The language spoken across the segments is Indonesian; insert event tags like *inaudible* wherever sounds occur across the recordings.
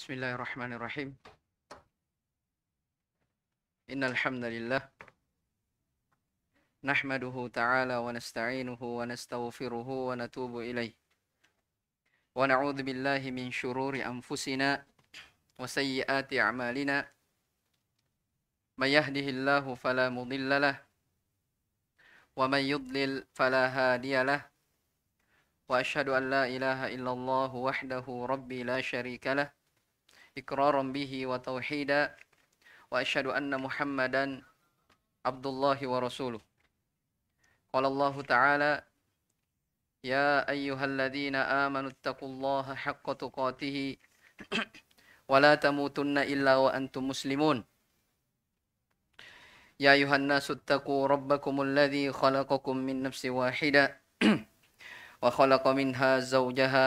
بسم الله الرحمن الرحيم إن الحمد لله نحمده تعالى ونستعينه ونستغفره ونتوب إليه ونعوذ بالله من شرور أنفسنا وسيئات أعمالنا من يهده الله فلا مضل له ومن يضلل فلا هادي له وأشهد أن لا إله إلا الله وحده ربي لا شريك له إكرارا به وتوحيدا وأشهد أن محمدا عبد الله ورسوله قال الله تعالى يا أيها الذين آمنوا اتقوا الله حق تقاته *clears throat* ولا تموتن إلا وأنتم مسلمون يا أيها الناس اتقوا ربكم الذي خلقكم من نفس واحدة *clears throat* وخلق منها زوجها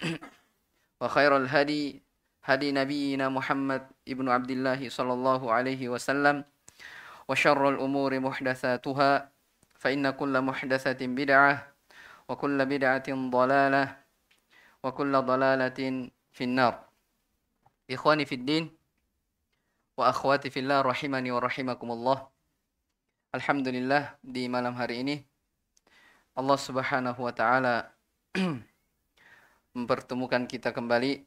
*coughs* وخير الهدي هدي نبينا محمد ابن عبد الله صلى الله عليه وسلم وشر الأمور محدثاتها فإن كل محدثة بدعة وكل بدعة ضلالة وكل ضلالة في النار إخواني في الدين وأخواتي في الله رحمني ورحمكم الله الحمد لله malam hari ini الله سبحانه وتعالى mempertemukan kita kembali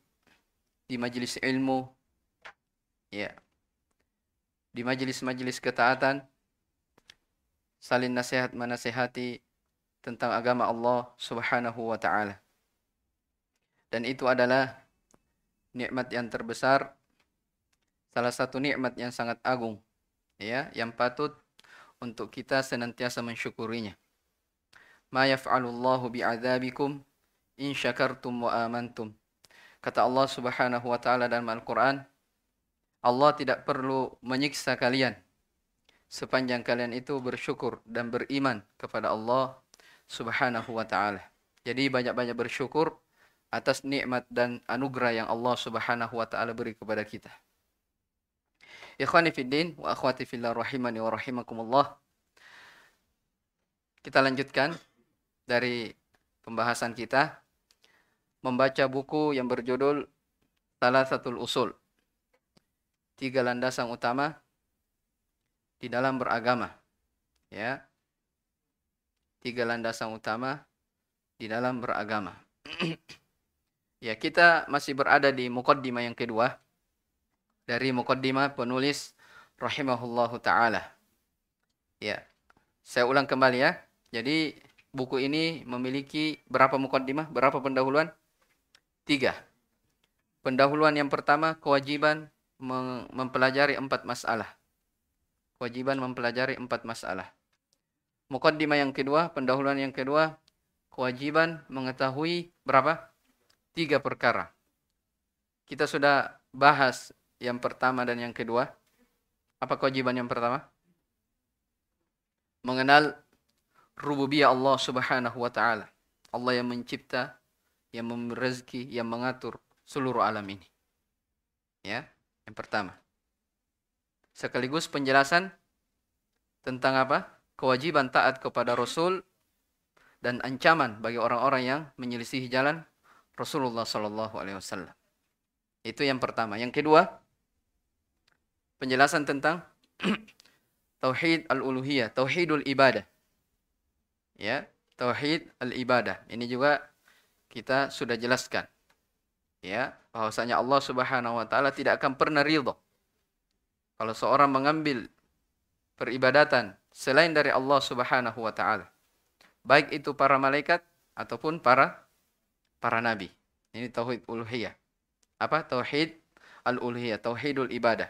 di majelis ilmu ya di majelis-majelis ketaatan salin nasihat menasehati tentang agama Allah Subhanahu wa taala. Dan itu adalah nikmat yang terbesar, salah satu nikmat yang sangat agung, ya, yang patut untuk kita senantiasa mensyukurinya. Ma yaf'alullahu bi'adzabikum in syakartum wa amantum. Kata Allah Subhanahu wa taala dalam Al-Qur'an, Allah tidak perlu menyiksa kalian sepanjang kalian itu bersyukur dan beriman kepada Allah Subhanahu wa taala. Jadi banyak-banyak bersyukur atas nikmat dan anugerah yang Allah Subhanahu wa taala beri kepada kita. Ikhwani fiddin wa akhwati fillah rahimani wa rahimakumullah. Kita lanjutkan dari pembahasan kita membaca buku yang berjudul Salah Satu Usul. Tiga landasan utama di dalam beragama. Ya. Tiga landasan utama di dalam beragama. *clears throat* ya, kita masih berada di mukaddimah yang kedua dari mukaddimah penulis rahimahullahu taala. Ya. Saya ulang kembali ya. Jadi buku ini memiliki berapa mukaddimah, berapa pendahuluan? Tiga. Pendahuluan yang pertama, kewajiban mempelajari empat masalah. Kewajiban mempelajari empat masalah. Mukaddimah yang kedua, pendahuluan yang kedua, kewajiban mengetahui berapa? Tiga perkara. Kita sudah bahas yang pertama dan yang kedua. Apa kewajiban yang pertama? Mengenal rububiyah Allah Subhanahu wa taala. Allah yang mencipta, yang memberi rezeki, yang mengatur seluruh alam ini. Ya, yang pertama. Sekaligus penjelasan tentang apa? Kewajiban taat kepada Rasul dan ancaman bagi orang-orang yang menyelisihi jalan Rasulullah Shallallahu Alaihi Wasallam. Itu yang pertama. Yang kedua, penjelasan tentang *clears throat* tauhid al-uluhiyah, tauhidul ibadah. Ya, tauhid al-ibadah. Ini juga kita sudah jelaskan ya bahwasanya Allah Subhanahu wa taala tidak akan pernah ridho kalau seorang mengambil peribadatan selain dari Allah Subhanahu wa taala baik itu para malaikat ataupun para para nabi ini tauhid uluhiyah apa tauhid al-uluhiyah tauhidul ibadah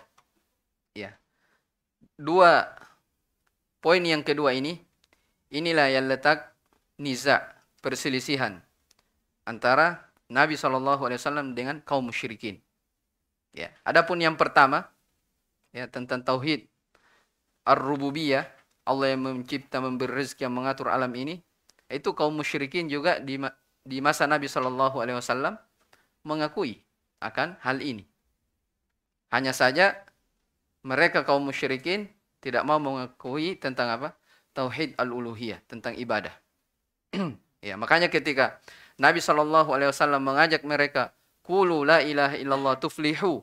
ya dua poin yang kedua ini inilah yang letak niza perselisihan antara Nabi Shallallahu Alaihi Wasallam dengan kaum musyrikin. Ya, adapun yang pertama ya tentang tauhid ar-rububiyah Allah yang mencipta memberi rezeki yang mengatur alam ini itu kaum musyrikin juga di di masa Nabi Shallallahu Alaihi Wasallam mengakui akan hal ini. Hanya saja mereka kaum musyrikin tidak mau mengakui tentang apa tauhid al-uluhiyah tentang ibadah. *clears throat* ya makanya ketika Nabi Shallallahu Alaihi Wasallam mengajak mereka, kulu la ilaha illallah tuflihu.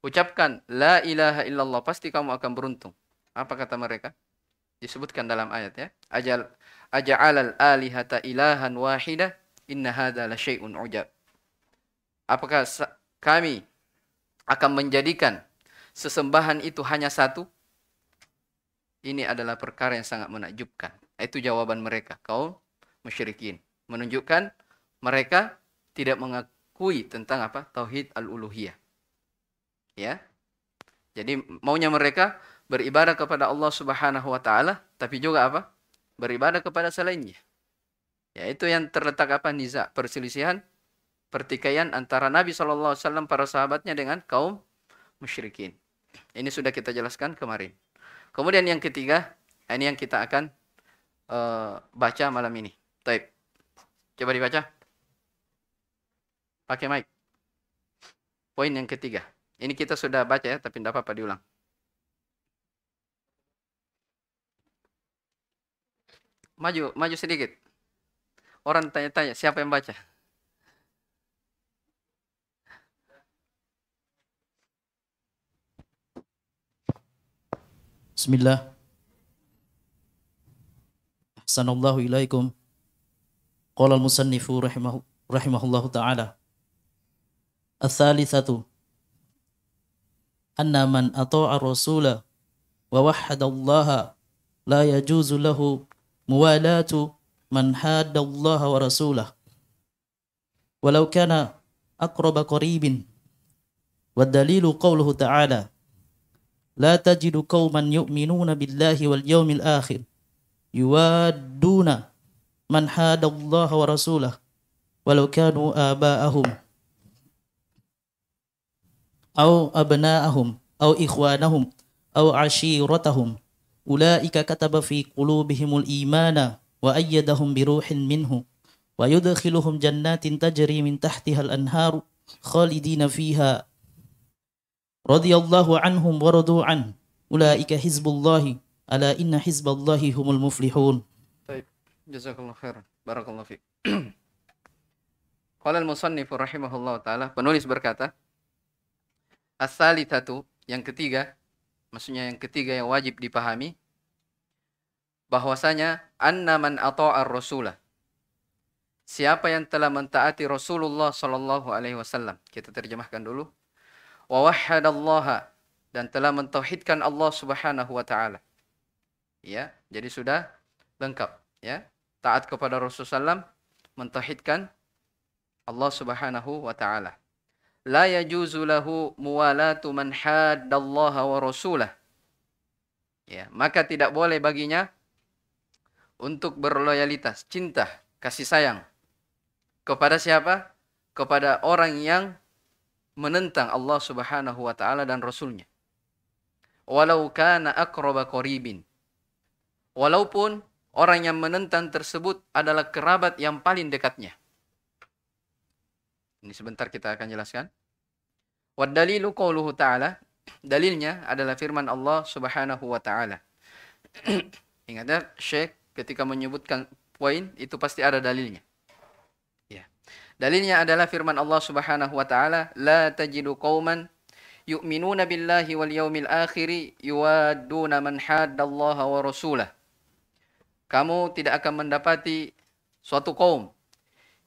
Ucapkan la ilaha illallah pasti kamu akan beruntung. Apa kata mereka? Disebutkan dalam ayat ya. Ajal al alihata ilahan wahida inna hada la shayun ujab. Apakah kami akan menjadikan sesembahan itu hanya satu? Ini adalah perkara yang sangat menakjubkan. Itu jawaban mereka, kaum musyrikin menunjukkan mereka tidak mengakui tentang apa tauhid al-uluhiyah. Ya. Jadi maunya mereka beribadah kepada Allah Subhanahu wa taala tapi juga apa? beribadah kepada selainnya. Ya, itu yang terletak apa niza, perselisihan, pertikaian antara Nabi saw para sahabatnya dengan kaum musyrikin. Ini sudah kita jelaskan kemarin. Kemudian yang ketiga, ini yang kita akan uh, baca malam ini. Taib. Coba dibaca. Pakai mic. Poin yang ketiga. Ini kita sudah baca ya, tapi tidak apa-apa diulang. Maju, maju sedikit. Orang tanya-tanya, siapa yang baca? Bismillah. Assalamualaikum. قال المصنف رحمه, رحمه الله تعالى الثالثة أن من أطاع الرسول ووحد الله لا يجوز له موالاة من حاد الله ورسوله ولو كان أقرب قريب والدليل قوله تعالى لا تجد قوما يؤمنون بالله واليوم الآخر يوادون من حاد الله ورسوله ولو كانوا آباءهم أو أبناءهم أو إخوانهم أو عشيرتهم أولئك كتب في قلوبهم الإيمان وأيدهم بروح منه ويدخلهم جنات تجري من تحتها الأنهار خالدين فيها رضي الله عنهم ورضوا عنه أولئك حزب الله ألا إن حزب الله هم المفلحون Jazakallah khair. Barakallah fiik. *clears throat* Qala al-musannif rahimahullah taala, penulis berkata, As-salithatu, yang ketiga, maksudnya yang ketiga yang wajib dipahami bahwasanya anna man ata'ar rasulah. Siapa yang telah mentaati Rasulullah sallallahu alaihi wasallam. Kita terjemahkan dulu. Wa wahhadallaha dan telah mentauhidkan Allah Subhanahu wa taala. Ya, jadi sudah lengkap, ya taat kepada Rasulullah SAW, mentauhidkan Allah Subhanahu wa taala. La yajuzu lahu muwalatu man haddallaha wa rasulah. Ya, maka tidak boleh baginya untuk berloyalitas, cinta, kasih sayang kepada siapa? Kepada orang yang menentang Allah Subhanahu wa taala dan rasulnya. Walau kana aqraba qaribin. Walaupun Orang yang menentang tersebut adalah kerabat yang paling dekatnya. Ini sebentar kita akan jelaskan. Wadalilu qawluhu ta'ala. Dalilnya adalah firman Allah subhanahu wa ta'ala. *clears throat* Ingat ya, Syekh ketika menyebutkan poin itu pasti ada dalilnya. Ya. Dalilnya adalah firman Allah subhanahu wa ta'ala. La tajidu qawman yu'minuna billahi wal yawmil akhiri yuwadduna man haddallaha wa rasulah kamu tidak akan mendapati suatu kaum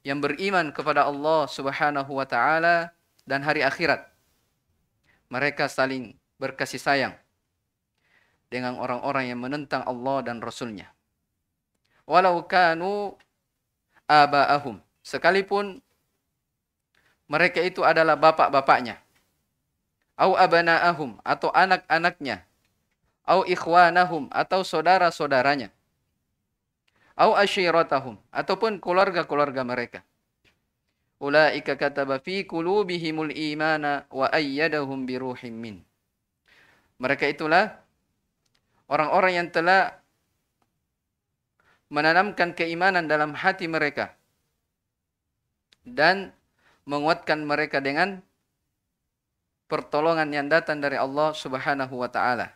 yang beriman kepada Allah Subhanahu wa taala dan hari akhirat. Mereka saling berkasih sayang dengan orang-orang yang menentang Allah dan Rasulnya. Walau kanu aba'ahum. Sekalipun mereka itu adalah bapak-bapaknya. Au abana'ahum atau anak-anaknya. Au ikhwanahum atau saudara-saudaranya au asyiratahum ataupun keluarga-keluarga mereka. Ulaika kataba fi qulubihimul imana wa ayyadahum bi ruhim min. Mereka itulah orang-orang yang telah menanamkan keimanan dalam hati mereka dan menguatkan mereka dengan pertolongan yang datang dari Allah Subhanahu wa taala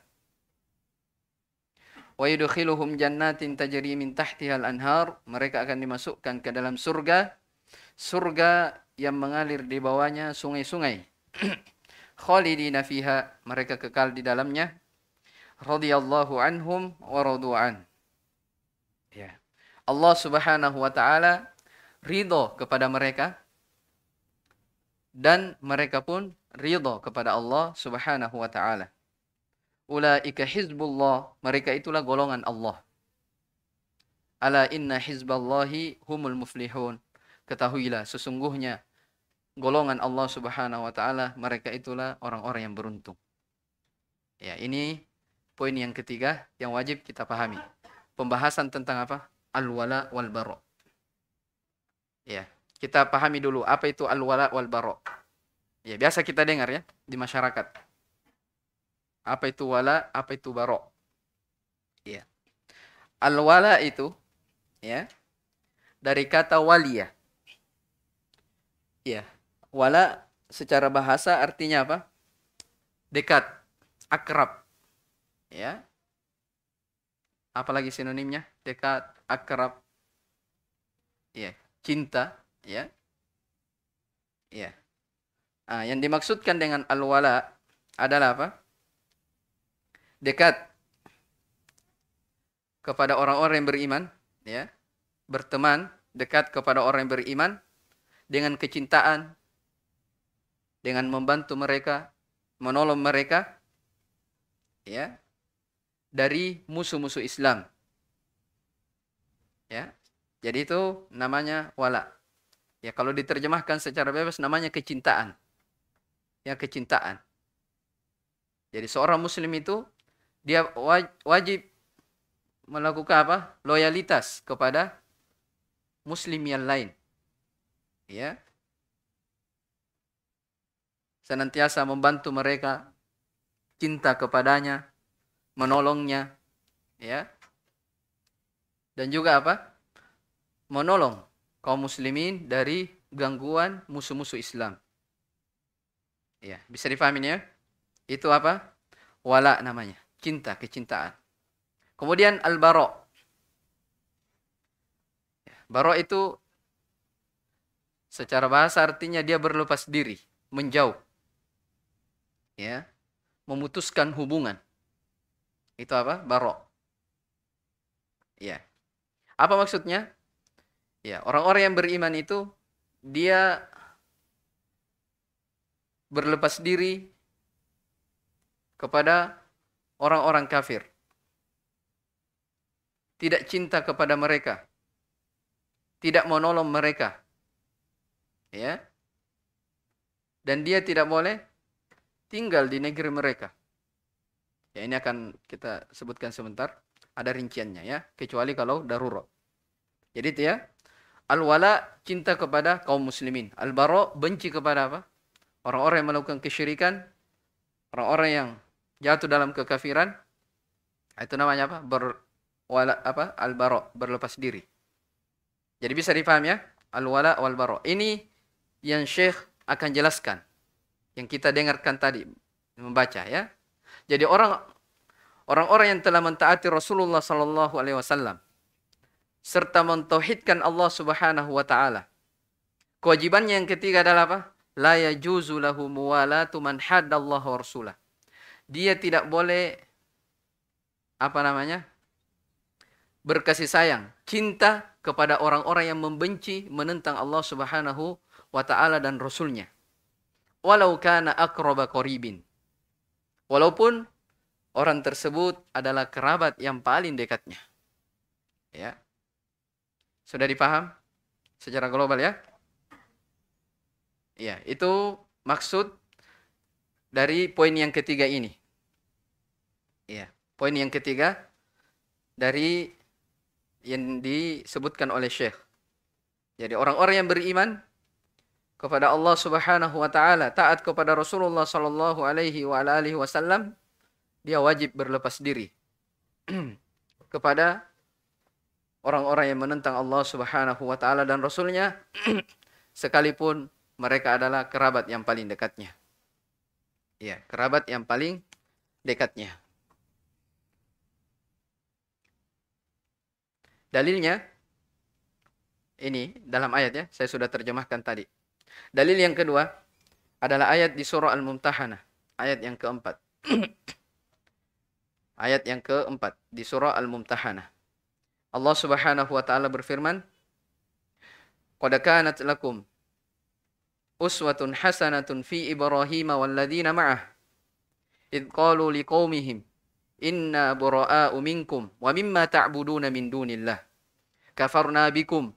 wa yudkhiluhum jannatin tajri min tahtihal anhar mereka akan dimasukkan ke dalam surga surga yang mengalir di bawahnya sungai-sungai *clears throat* khalidina fiha mereka kekal di dalamnya radhiyallahu anhum wa radu'an ya yeah. Allah Subhanahu wa taala ridho kepada mereka dan mereka pun ridho kepada Allah Subhanahu wa taala Ulaika hizbullah, mereka itulah golongan Allah. Ala inna hizballahi humul muflihun. Ketahuilah sesungguhnya golongan Allah Subhanahu wa taala mereka itulah orang-orang yang beruntung. Ya, ini poin yang ketiga yang wajib kita pahami. Pembahasan tentang apa? Al-wala wal bara. Ya, kita pahami dulu apa itu al-wala wal bara. Ya, biasa kita dengar ya di masyarakat. Apa itu wala? Apa itu barok? Ya. Al-wala itu ya dari kata walia. Ya, wala secara bahasa artinya apa? Dekat, akrab. Ya. Apalagi sinonimnya? Dekat, akrab. Ya, cinta, ya. Ya. Nah, yang dimaksudkan dengan al-wala adalah apa? dekat kepada orang-orang yang beriman, ya. Berteman dekat kepada orang yang beriman dengan kecintaan dengan membantu mereka, menolong mereka ya dari musuh-musuh Islam. Ya. Jadi itu namanya wala. Ya kalau diterjemahkan secara bebas namanya kecintaan. Ya kecintaan. Jadi seorang muslim itu dia wajib melakukan apa? loyalitas kepada muslim yang lain. Ya. Senantiasa membantu mereka cinta kepadanya, menolongnya, ya. Dan juga apa? menolong kaum muslimin dari gangguan musuh-musuh Islam. Ya, bisa dipahami ya? Itu apa? Wala namanya cinta, kecintaan. Kemudian al barok barok itu secara bahasa artinya dia berlepas diri, menjauh. Ya. Memutuskan hubungan. Itu apa? barok, Ya. Apa maksudnya? Ya, orang-orang yang beriman itu dia berlepas diri kepada orang-orang kafir. Tidak cinta kepada mereka. Tidak menolong mereka. Ya. Dan dia tidak boleh tinggal di negeri mereka. Ya, ini akan kita sebutkan sebentar. Ada rinciannya ya, kecuali kalau darurat. Jadi itu ya, al-wala cinta kepada kaum muslimin. al baro benci kepada apa? Orang-orang yang melakukan kesyirikan, orang-orang yang jatuh dalam kekafiran itu namanya apa ber wala, apa al baro berlepas diri jadi bisa dipaham ya al wala wal baro ini yang syekh akan jelaskan yang kita dengarkan tadi membaca ya jadi orang orang-orang yang telah mentaati Rasulullah Sallallahu Alaihi Wasallam serta mentauhidkan Allah Subhanahu Wa Taala kewajibannya yang ketiga adalah apa la yajuzu lahu muwalatu man haddallahu rasulah dia tidak boleh apa namanya? berkasih sayang, cinta kepada orang-orang yang membenci, menentang Allah Subhanahu wa taala dan rasulnya. Walau kana akraba qaribin. Walaupun orang tersebut adalah kerabat yang paling dekatnya. Ya. Sudah dipaham secara global ya? Ya, itu maksud dari poin yang ketiga ini. Ya, poin yang ketiga dari yang disebutkan oleh Syekh. Jadi orang-orang yang beriman kepada Allah Subhanahu wa taala, taat kepada Rasulullah sallallahu alaihi wa alihi wasallam, dia wajib berlepas diri *clears throat* kepada orang-orang yang menentang Allah Subhanahu wa taala dan rasulnya *clears throat* sekalipun mereka adalah kerabat yang paling dekatnya ya kerabat yang paling dekatnya. Dalilnya ini dalam ayat ya, saya sudah terjemahkan tadi. Dalil yang kedua adalah ayat di surah Al-Mumtahanah, ayat yang keempat. *clears throat* ayat yang keempat di surah Al-Mumtahanah. Allah Subhanahu wa taala berfirman, "Qad kanat lakum uswatun hasanatun fi Ibrahim walladzina ma'ah Idh qalu liqaumihim inna bura'a'u minkum wa mimma ta'buduna min dunillah kafarna bikum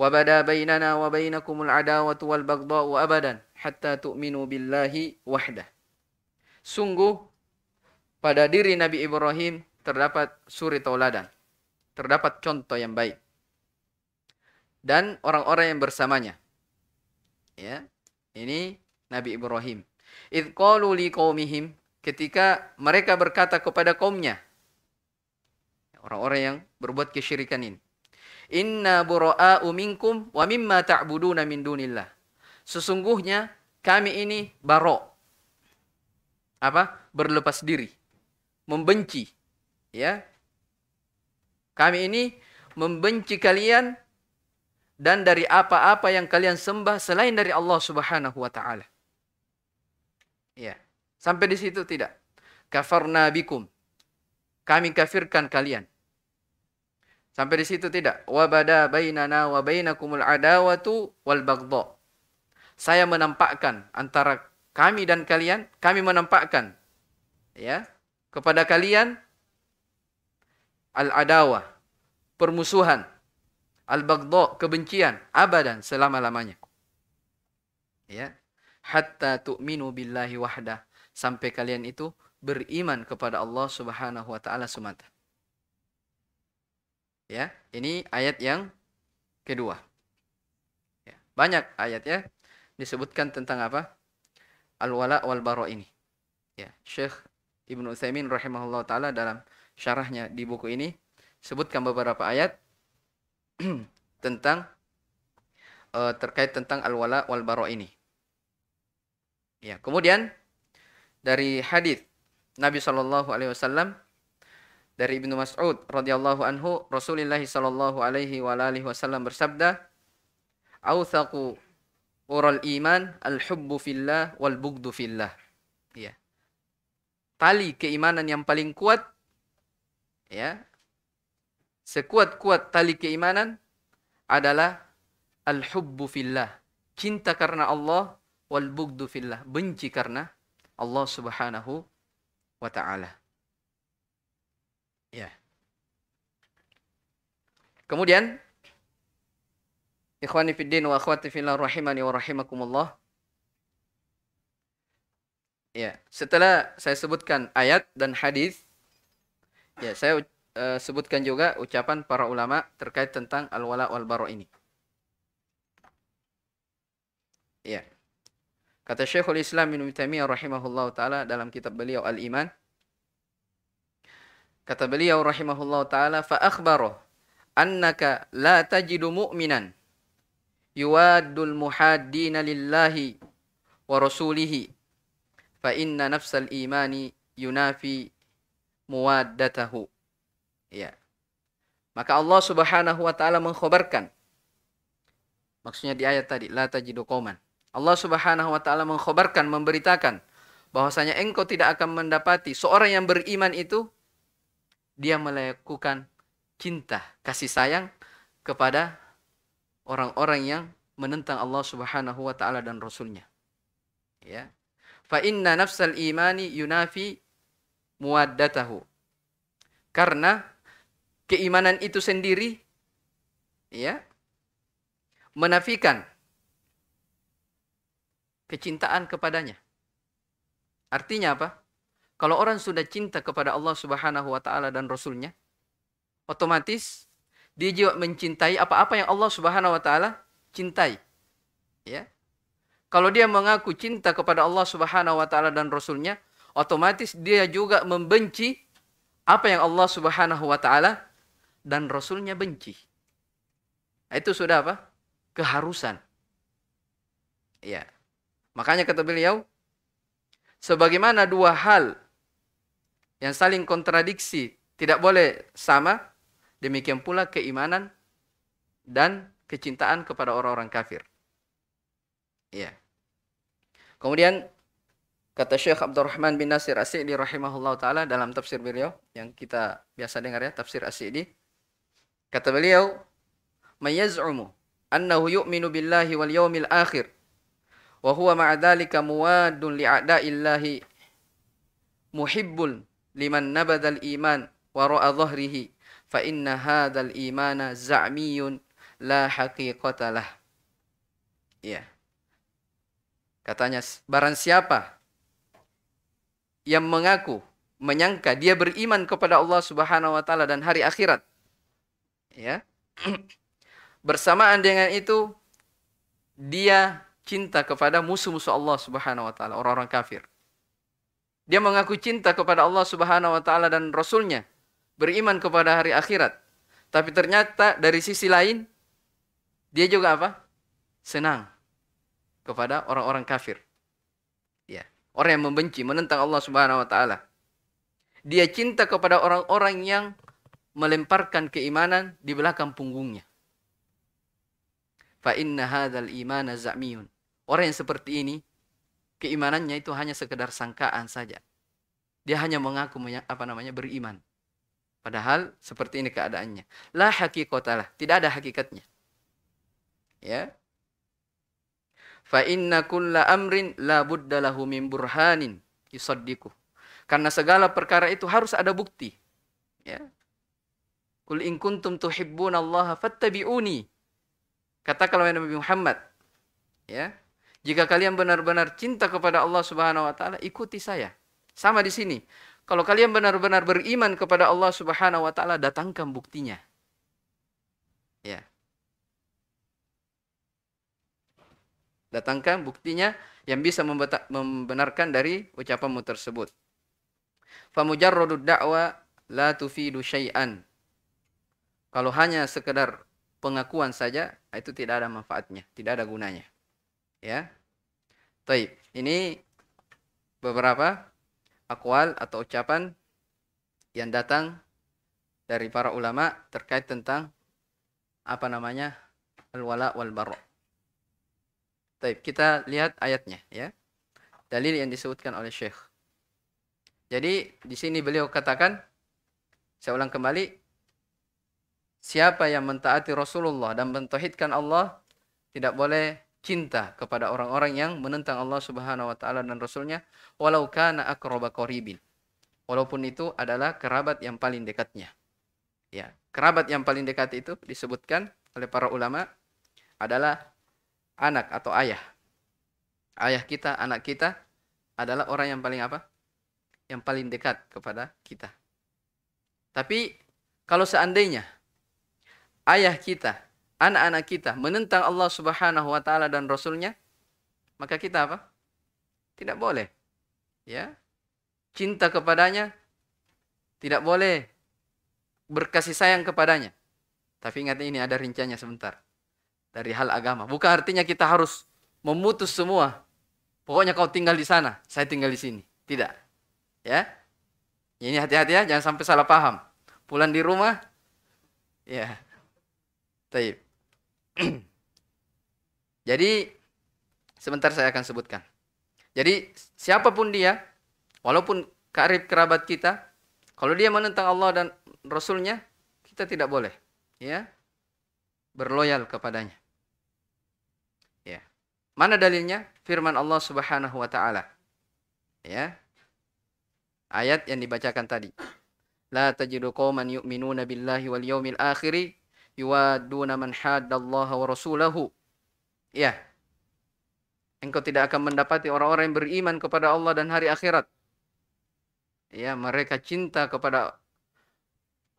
wa bada bainana wa bainakumul adawatu wal baghdha'u abadan hatta tu'minu billahi wahdah sungguh pada diri Nabi Ibrahim terdapat suri tauladan terdapat contoh yang baik dan orang-orang yang bersamanya ya ini Nabi Ibrahim id liqaumihim ketika mereka berkata kepada kaumnya orang-orang yang berbuat kesyirikan ini inna bura'a'u minkum wa mimma ta'buduna min dunillah sesungguhnya kami ini barok apa berlepas diri membenci ya kami ini membenci kalian dan dari apa-apa yang kalian sembah selain dari Allah Subhanahu wa taala. Ya. Sampai di situ tidak. Kafarna bikum. Kami kafirkan kalian. Sampai di situ tidak. Wa bada bainana wa bainakumul adawatu wal bagdha. Saya menampakkan antara kami dan kalian, kami menampakkan ya kepada kalian al adawa permusuhan al-baghdha kebencian abadan selama-lamanya ya hatta tu'minu billahi wahdah sampai kalian itu beriman kepada Allah Subhanahu wa taala semata ya ini ayat yang kedua ya, banyak ayat ya disebutkan tentang apa al-wala wal bara ini ya Syekh Ibnu Utsaimin rahimahullah taala dalam syarahnya di buku ini sebutkan beberapa ayat *clears throat* tentang uh, terkait tentang al-wala wal baro ini. Ya, kemudian dari hadis Nabi Shallallahu alaihi wasallam dari Ibnu Mas'ud radhiyallahu anhu Rasulullah sallallahu alaihi wa alihi wasallam bersabda "Authaqu ural iman al-hubbu fillah wal bughdu fillah." Ya. Tali keimanan yang paling kuat ya sekuat-kuat tali keimanan adalah al-hubbu fillah, cinta karena Allah wal bugdu fillah, benci karena Allah Subhanahu wa taala. Ya. Kemudian Ikhwani fid din wa akhwati fillah rahimani wa rahimakumullah. Ya, setelah saya sebutkan ayat dan hadis, ya saya Eh, sebutkan juga ucapan para ulama terkait tentang al-wala wal bara ini. Ya. Kata Syekhul Islam Ibnu Taimiyah rahimahullah taala dalam kitab beliau Al-Iman kata beliau rahimahullah taala fa akhbaro annaka la tajidu mu'minan yuwaddul muhaddina lillahi wa rasulihi fa inna nafsal imani yunafi muwaddatahu Ya. Maka Allah Subhanahu wa taala mengkhabarkan maksudnya di ayat tadi la tajidu qauman. Allah Subhanahu wa taala mengkhabarkan memberitakan bahwasanya engkau tidak akan mendapati seorang yang beriman itu dia melakukan cinta, kasih sayang kepada orang-orang yang menentang Allah Subhanahu wa taala dan rasulnya. Ya. Fa inna nafsal imani yunafi muaddatahu. Karena keimanan itu sendiri ya menafikan kecintaan kepadanya. Artinya apa? Kalau orang sudah cinta kepada Allah Subhanahu wa taala dan rasulnya, otomatis dia juga mencintai apa-apa yang Allah Subhanahu wa taala cintai. Ya. Kalau dia mengaku cinta kepada Allah Subhanahu wa taala dan rasulnya, otomatis dia juga membenci apa yang Allah Subhanahu wa taala dan Rasulnya benci. Nah, itu sudah apa? Keharusan. Ya. Makanya kata beliau, sebagaimana dua hal yang saling kontradiksi tidak boleh sama, demikian pula keimanan dan kecintaan kepada orang-orang kafir. Ya. Kemudian kata Syekh Abdurrahman bin Nasir As-Sa'di rahimahullah taala dalam tafsir beliau yang kita biasa dengar ya, tafsir as Kata beliau, "Mayaz'umu annahu yu'minu billahi wal yawmil akhir wa huwa ma'a dhalika muwaddun li'a'da'illahi muhibbul liman nabada iman wa ra'a dhahrihi fa inna hadzal imana za'miyun la haqiqatalah." Ya. Katanya, barang siapa yang mengaku menyangka dia beriman kepada Allah Subhanahu wa taala dan hari akhirat ya. *clears throat* Bersamaan dengan itu dia cinta kepada musuh-musuh Allah Subhanahu wa taala, orang-orang kafir. Dia mengaku cinta kepada Allah Subhanahu wa taala dan rasulnya, beriman kepada hari akhirat. Tapi ternyata dari sisi lain dia juga apa? Senang kepada orang-orang kafir. Ya, orang yang membenci, menentang Allah Subhanahu wa taala. Dia cinta kepada orang-orang yang melemparkan keimanan di belakang punggungnya. Fa inna hadzal imana za'miyun. Orang yang seperti ini keimanannya itu hanya sekedar sangkaan saja. Dia hanya mengaku apa namanya beriman. Padahal seperti ini keadaannya. La hakikatalah, tidak ada hakikatnya. Ya. Fa inna kulla amrin la buddalahu min burhanin yusaddiqu. Karena segala perkara itu harus ada bukti. Ya. Kul in kuntum Allah fattabi'uni. kalau Nabi Muhammad, ya. Jika kalian benar-benar cinta kepada Allah Subhanahu wa taala, ikuti saya. Sama di sini. Kalau kalian benar-benar beriman kepada Allah Subhanahu wa taala, datangkan buktinya. Ya. Datangkan buktinya yang bisa membenarkan dari ucapanmu tersebut. Famujarrodud da'wa la tufidu syai'an kalau hanya sekedar pengakuan saja, itu tidak ada manfaatnya, tidak ada gunanya. Ya. Taib. Ini beberapa akwal atau ucapan yang datang dari para ulama terkait tentang apa namanya al-wala wal barra. Taib, kita lihat ayatnya ya. Dalil yang disebutkan oleh Syekh. Jadi di sini beliau katakan saya ulang kembali Siapa yang mentaati Rasulullah dan mentauhidkan Allah tidak boleh cinta kepada orang-orang yang menentang Allah Subhanahu wa taala dan rasulnya walau kana aqraba qaribin. Walaupun itu adalah kerabat yang paling dekatnya. Ya, kerabat yang paling dekat itu disebutkan oleh para ulama adalah anak atau ayah. Ayah kita, anak kita adalah orang yang paling apa? Yang paling dekat kepada kita. Tapi kalau seandainya ayah kita, anak-anak kita menentang Allah Subhanahu wa taala dan rasulnya, maka kita apa? Tidak boleh. Ya. Cinta kepadanya tidak boleh berkasih sayang kepadanya. Tapi ingat ini ada rinciannya sebentar. Dari hal agama. Bukan artinya kita harus memutus semua. Pokoknya kau tinggal di sana, saya tinggal di sini. Tidak. Ya. Ini hati-hati ya, jangan sampai salah paham. Pulang di rumah, ya Taib. *clears throat* Jadi sebentar saya akan sebutkan. Jadi siapapun dia, walaupun karib kerabat kita, kalau dia menentang Allah dan Rasulnya, kita tidak boleh ya berloyal kepadanya. Ya. Mana dalilnya? Firman Allah Subhanahu wa taala. Ya. Ayat yang dibacakan tadi. La tajidu qauman yu'minuna billahi wal yawmil akhiri yuwaduna man haddallaha wa rasulahu. Ya. Engkau tidak akan mendapati orang-orang yang beriman kepada Allah dan hari akhirat. Ya, mereka cinta kepada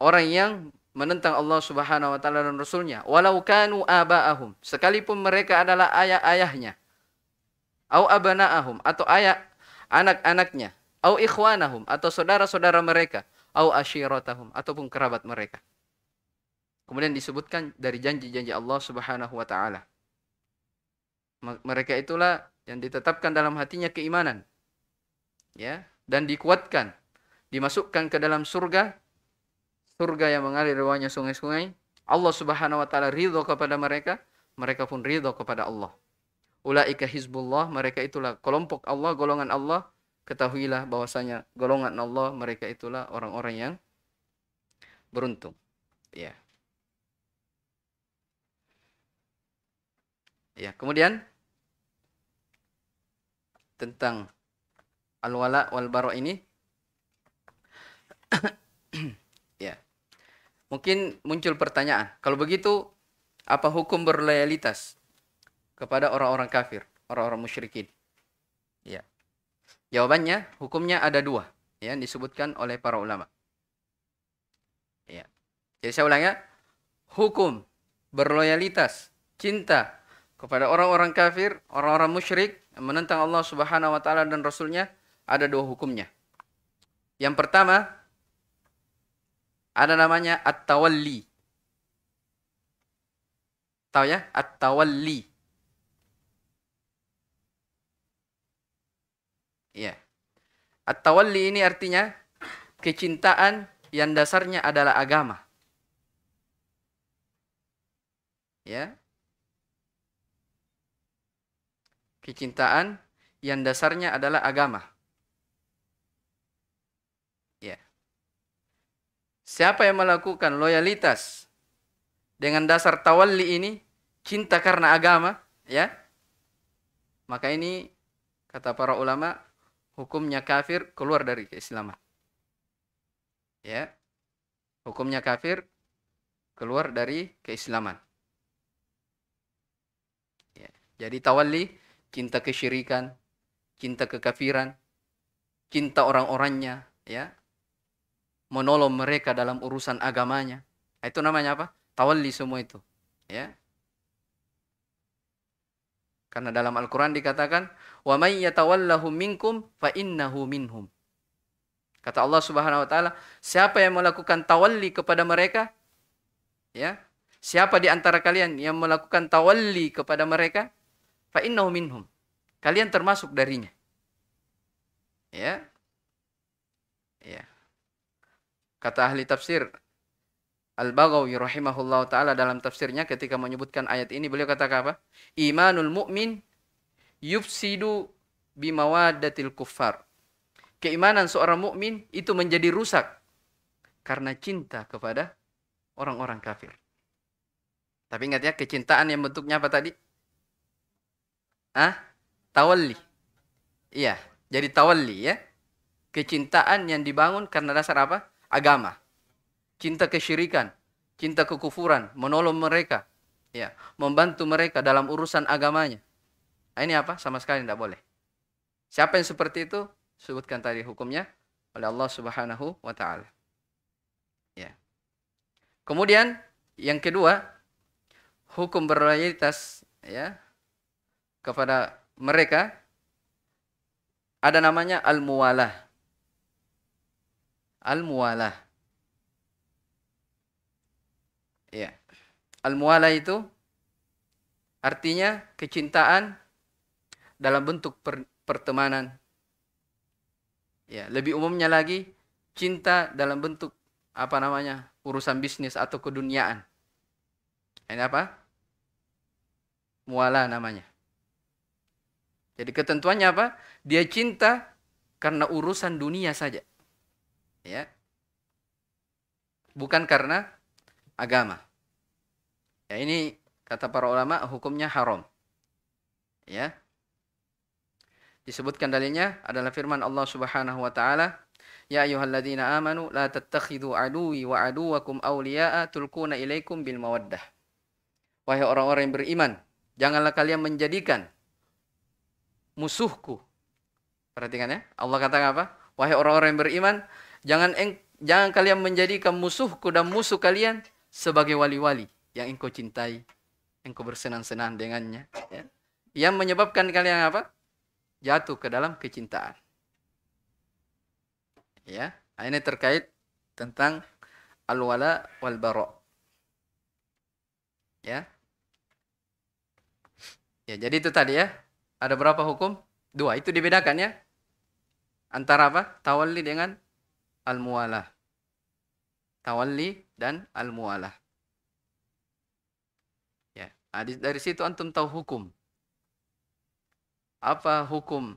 orang yang menentang Allah Subhanahu wa taala dan rasulnya walau kanu abaahum sekalipun mereka adalah ayah-ayahnya au abanaahum atau ayah anak-anaknya au ikhwanahum atau saudara-saudara mereka au ashiratahum ataupun kerabat mereka Kemudian disebutkan dari janji-janji Allah Subhanahu wa taala. Mereka itulah yang ditetapkan dalam hatinya keimanan. Ya, dan dikuatkan, dimasukkan ke dalam surga surga yang mengalir ruangnya sungai-sungai. Allah Subhanahu wa taala ridho kepada mereka, mereka pun ridho kepada Allah. Ulaika hizbullah, mereka itulah kelompok Allah, golongan Allah. Ketahuilah bahwasanya golongan Allah mereka itulah orang-orang yang beruntung. Ya. Yeah. Ya, kemudian tentang al-wala wal bara ini *coughs* ya. Mungkin muncul pertanyaan, kalau begitu apa hukum berloyalitas kepada orang-orang kafir, orang-orang musyrikin? Ya. Jawabannya, hukumnya ada dua ya, yang disebutkan oleh para ulama. Ya. Jadi saya ulang ya, hukum berloyalitas, cinta kepada orang-orang kafir, orang-orang musyrik menentang Allah Subhanahu wa taala dan rasulnya ada dua hukumnya. Yang pertama ada namanya at-tawalli. Tahu ya? At-tawalli. Iya. At-tawalli ini artinya kecintaan yang dasarnya adalah agama. Ya, kecintaan yang dasarnya adalah agama. Ya. Siapa yang melakukan loyalitas dengan dasar tawalli ini cinta karena agama, ya? Maka ini kata para ulama hukumnya kafir keluar dari keislaman. Ya. Hukumnya kafir keluar dari keislaman. Ya. Jadi tawalli cinta kesyirikan, cinta kekafiran, cinta orang-orangnya, ya. Menolong mereka dalam urusan agamanya. Nah, itu namanya apa? Tawalli semua itu, ya. Karena dalam Al-Qur'an dikatakan, "Wa may yatawallahum minkum fa innahu minhum." Kata Allah Subhanahu wa taala, siapa yang melakukan tawalli kepada mereka? Ya. Siapa di antara kalian yang melakukan tawalli kepada mereka? fa innahu minhum. Kalian termasuk darinya. Ya. Ya. Kata ahli tafsir Al-Baghawi rahimahullah taala dalam tafsirnya ketika menyebutkan ayat ini beliau katakan apa? Imanul mu'min yufsidu bimawaddatil kuffar. Keimanan seorang mukmin itu menjadi rusak karena cinta kepada orang-orang kafir. Tapi ingat ya, kecintaan yang bentuknya apa tadi? ah tawalli iya jadi tawalli ya kecintaan yang dibangun karena dasar apa agama cinta kesyirikan cinta kekufuran menolong mereka ya membantu mereka dalam urusan agamanya nah, ini apa sama sekali tidak boleh siapa yang seperti itu sebutkan tadi hukumnya oleh Allah Subhanahu wa taala ya kemudian yang kedua hukum berloyalitas ya kepada mereka ada namanya al-muwalah. Al-muwalah. Ya. Al-muwalah itu artinya kecintaan dalam bentuk per pertemanan. Ya, lebih umumnya lagi cinta dalam bentuk apa namanya? urusan bisnis atau keduniaan. Ini apa? muwalah namanya. Jadi ketentuannya apa? Dia cinta karena urusan dunia saja. Ya. Bukan karena agama. Ya ini kata para ulama hukumnya haram. Ya. Disebutkan dalilnya adalah firman Allah Subhanahu wa taala, "Ya ayyuhalladzina amanu la tattakhidhu aduwi wa aduwakum awliya'a tulquna ilaikum bil mawaddah." Wahai orang-orang yang beriman, janganlah kalian menjadikan musuhku. Perhatikan ya, Allah katakan apa? Wahai orang-orang yang beriman, jangan eng, jangan kalian menjadikan musuhku dan musuh kalian sebagai wali-wali yang engkau cintai, engkau bersenang-senang dengannya. Ya. Yang menyebabkan kalian apa? Jatuh ke dalam kecintaan. Ya, nah ini terkait tentang al-wala wal barok Ya. Ya, jadi itu tadi ya ada berapa hukum? Dua. Itu dibedakan ya. Antara apa? Tawalli dengan al mualah Tawalli dan al mualah Ya. Nah, dari situ antum tahu hukum. Apa hukum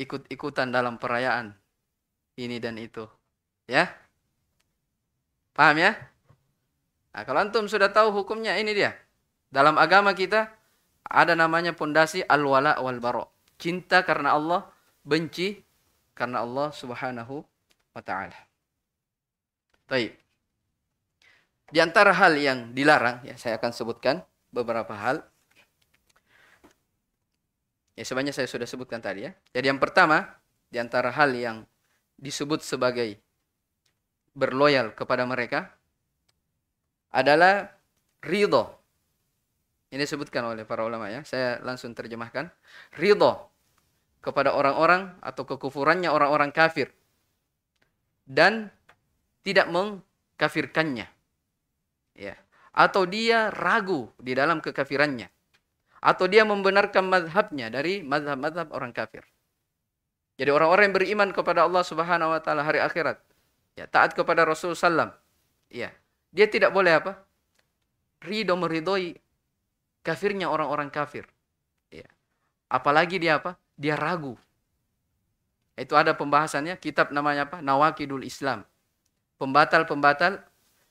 ikut-ikutan dalam perayaan ini dan itu? Ya. Paham ya? Nah, kalau antum sudah tahu hukumnya ini dia. Dalam agama kita ada namanya pondasi al-wala wal bara. Cinta karena Allah, benci karena Allah Subhanahu wa taala. Baik. Di antara hal yang dilarang ya saya akan sebutkan beberapa hal. Ya sebenarnya saya sudah sebutkan tadi ya. Jadi yang pertama di antara hal yang disebut sebagai berloyal kepada mereka adalah ridho ini disebutkan oleh para ulama ya. Saya langsung terjemahkan. Ridho kepada orang-orang atau kekufurannya orang-orang kafir. Dan tidak mengkafirkannya. Ya. Atau dia ragu di dalam kekafirannya. Atau dia membenarkan madhabnya dari madhab-madhab orang kafir. Jadi orang-orang yang beriman kepada Allah Subhanahu wa taala hari akhirat. Ya, taat kepada Rasul sallam. Ya. Dia tidak boleh apa? Ridho meridhoi kafirnya orang-orang kafir. Ya. Apalagi dia apa? Dia ragu. Itu ada pembahasannya, kitab namanya apa? Nawakidul Islam. Pembatal-pembatal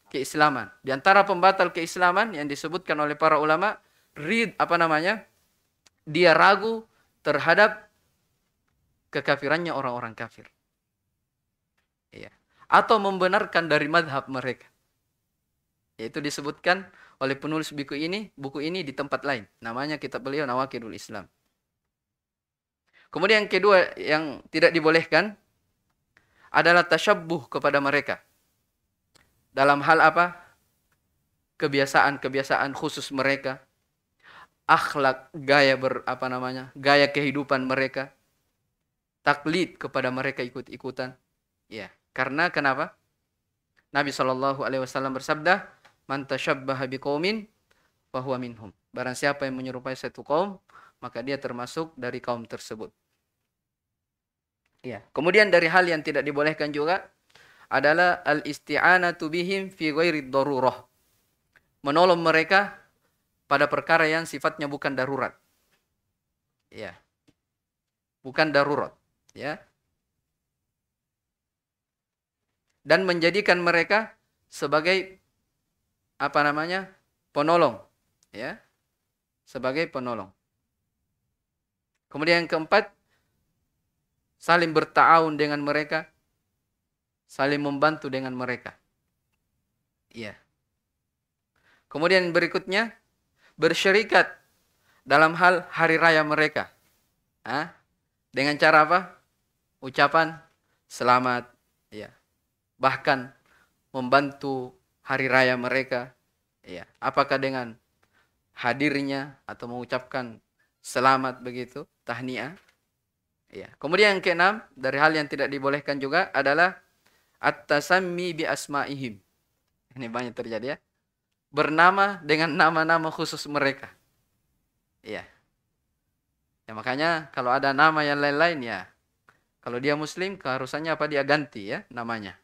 keislaman. Di antara pembatal keislaman yang disebutkan oleh para ulama, read apa namanya? Dia ragu terhadap kekafirannya orang-orang kafir. Ya. Atau membenarkan dari madhab mereka. Itu disebutkan oleh penulis buku ini, buku ini di tempat lain. Namanya kitab beliau Nawakidul Islam. Kemudian yang kedua yang tidak dibolehkan adalah tasyabbuh kepada mereka. Dalam hal apa? Kebiasaan-kebiasaan khusus mereka, akhlak, gaya ber apa namanya? gaya kehidupan mereka, taklid kepada mereka ikut-ikutan. Ya, karena kenapa? Nabi Shallallahu alaihi wasallam bersabda, man tashabbaha biqaumin fahuwa minhum. Barang siapa yang menyerupai satu kaum, maka dia termasuk dari kaum tersebut. Ya. Kemudian dari hal yang tidak dibolehkan juga adalah al-isti'anatu bihim fi ghairi darurah. Menolong mereka pada perkara yang sifatnya bukan darurat. Ya. Bukan darurat, ya. Dan menjadikan mereka sebagai apa namanya? penolong, ya. Sebagai penolong. Kemudian yang keempat, saling bertaun dengan mereka, saling membantu dengan mereka. ya Kemudian berikutnya, bersyarikat dalam hal hari raya mereka. Hah? Dengan cara apa? Ucapan selamat, ya. Bahkan membantu hari raya mereka ya apakah dengan hadirnya atau mengucapkan selamat begitu tahniah ya kemudian yang keenam dari hal yang tidak dibolehkan juga adalah at-tasammi bi asmaihim ini banyak terjadi ya bernama dengan nama-nama khusus mereka ya ya makanya kalau ada nama yang lain-lain ya kalau dia muslim keharusannya apa dia ganti ya namanya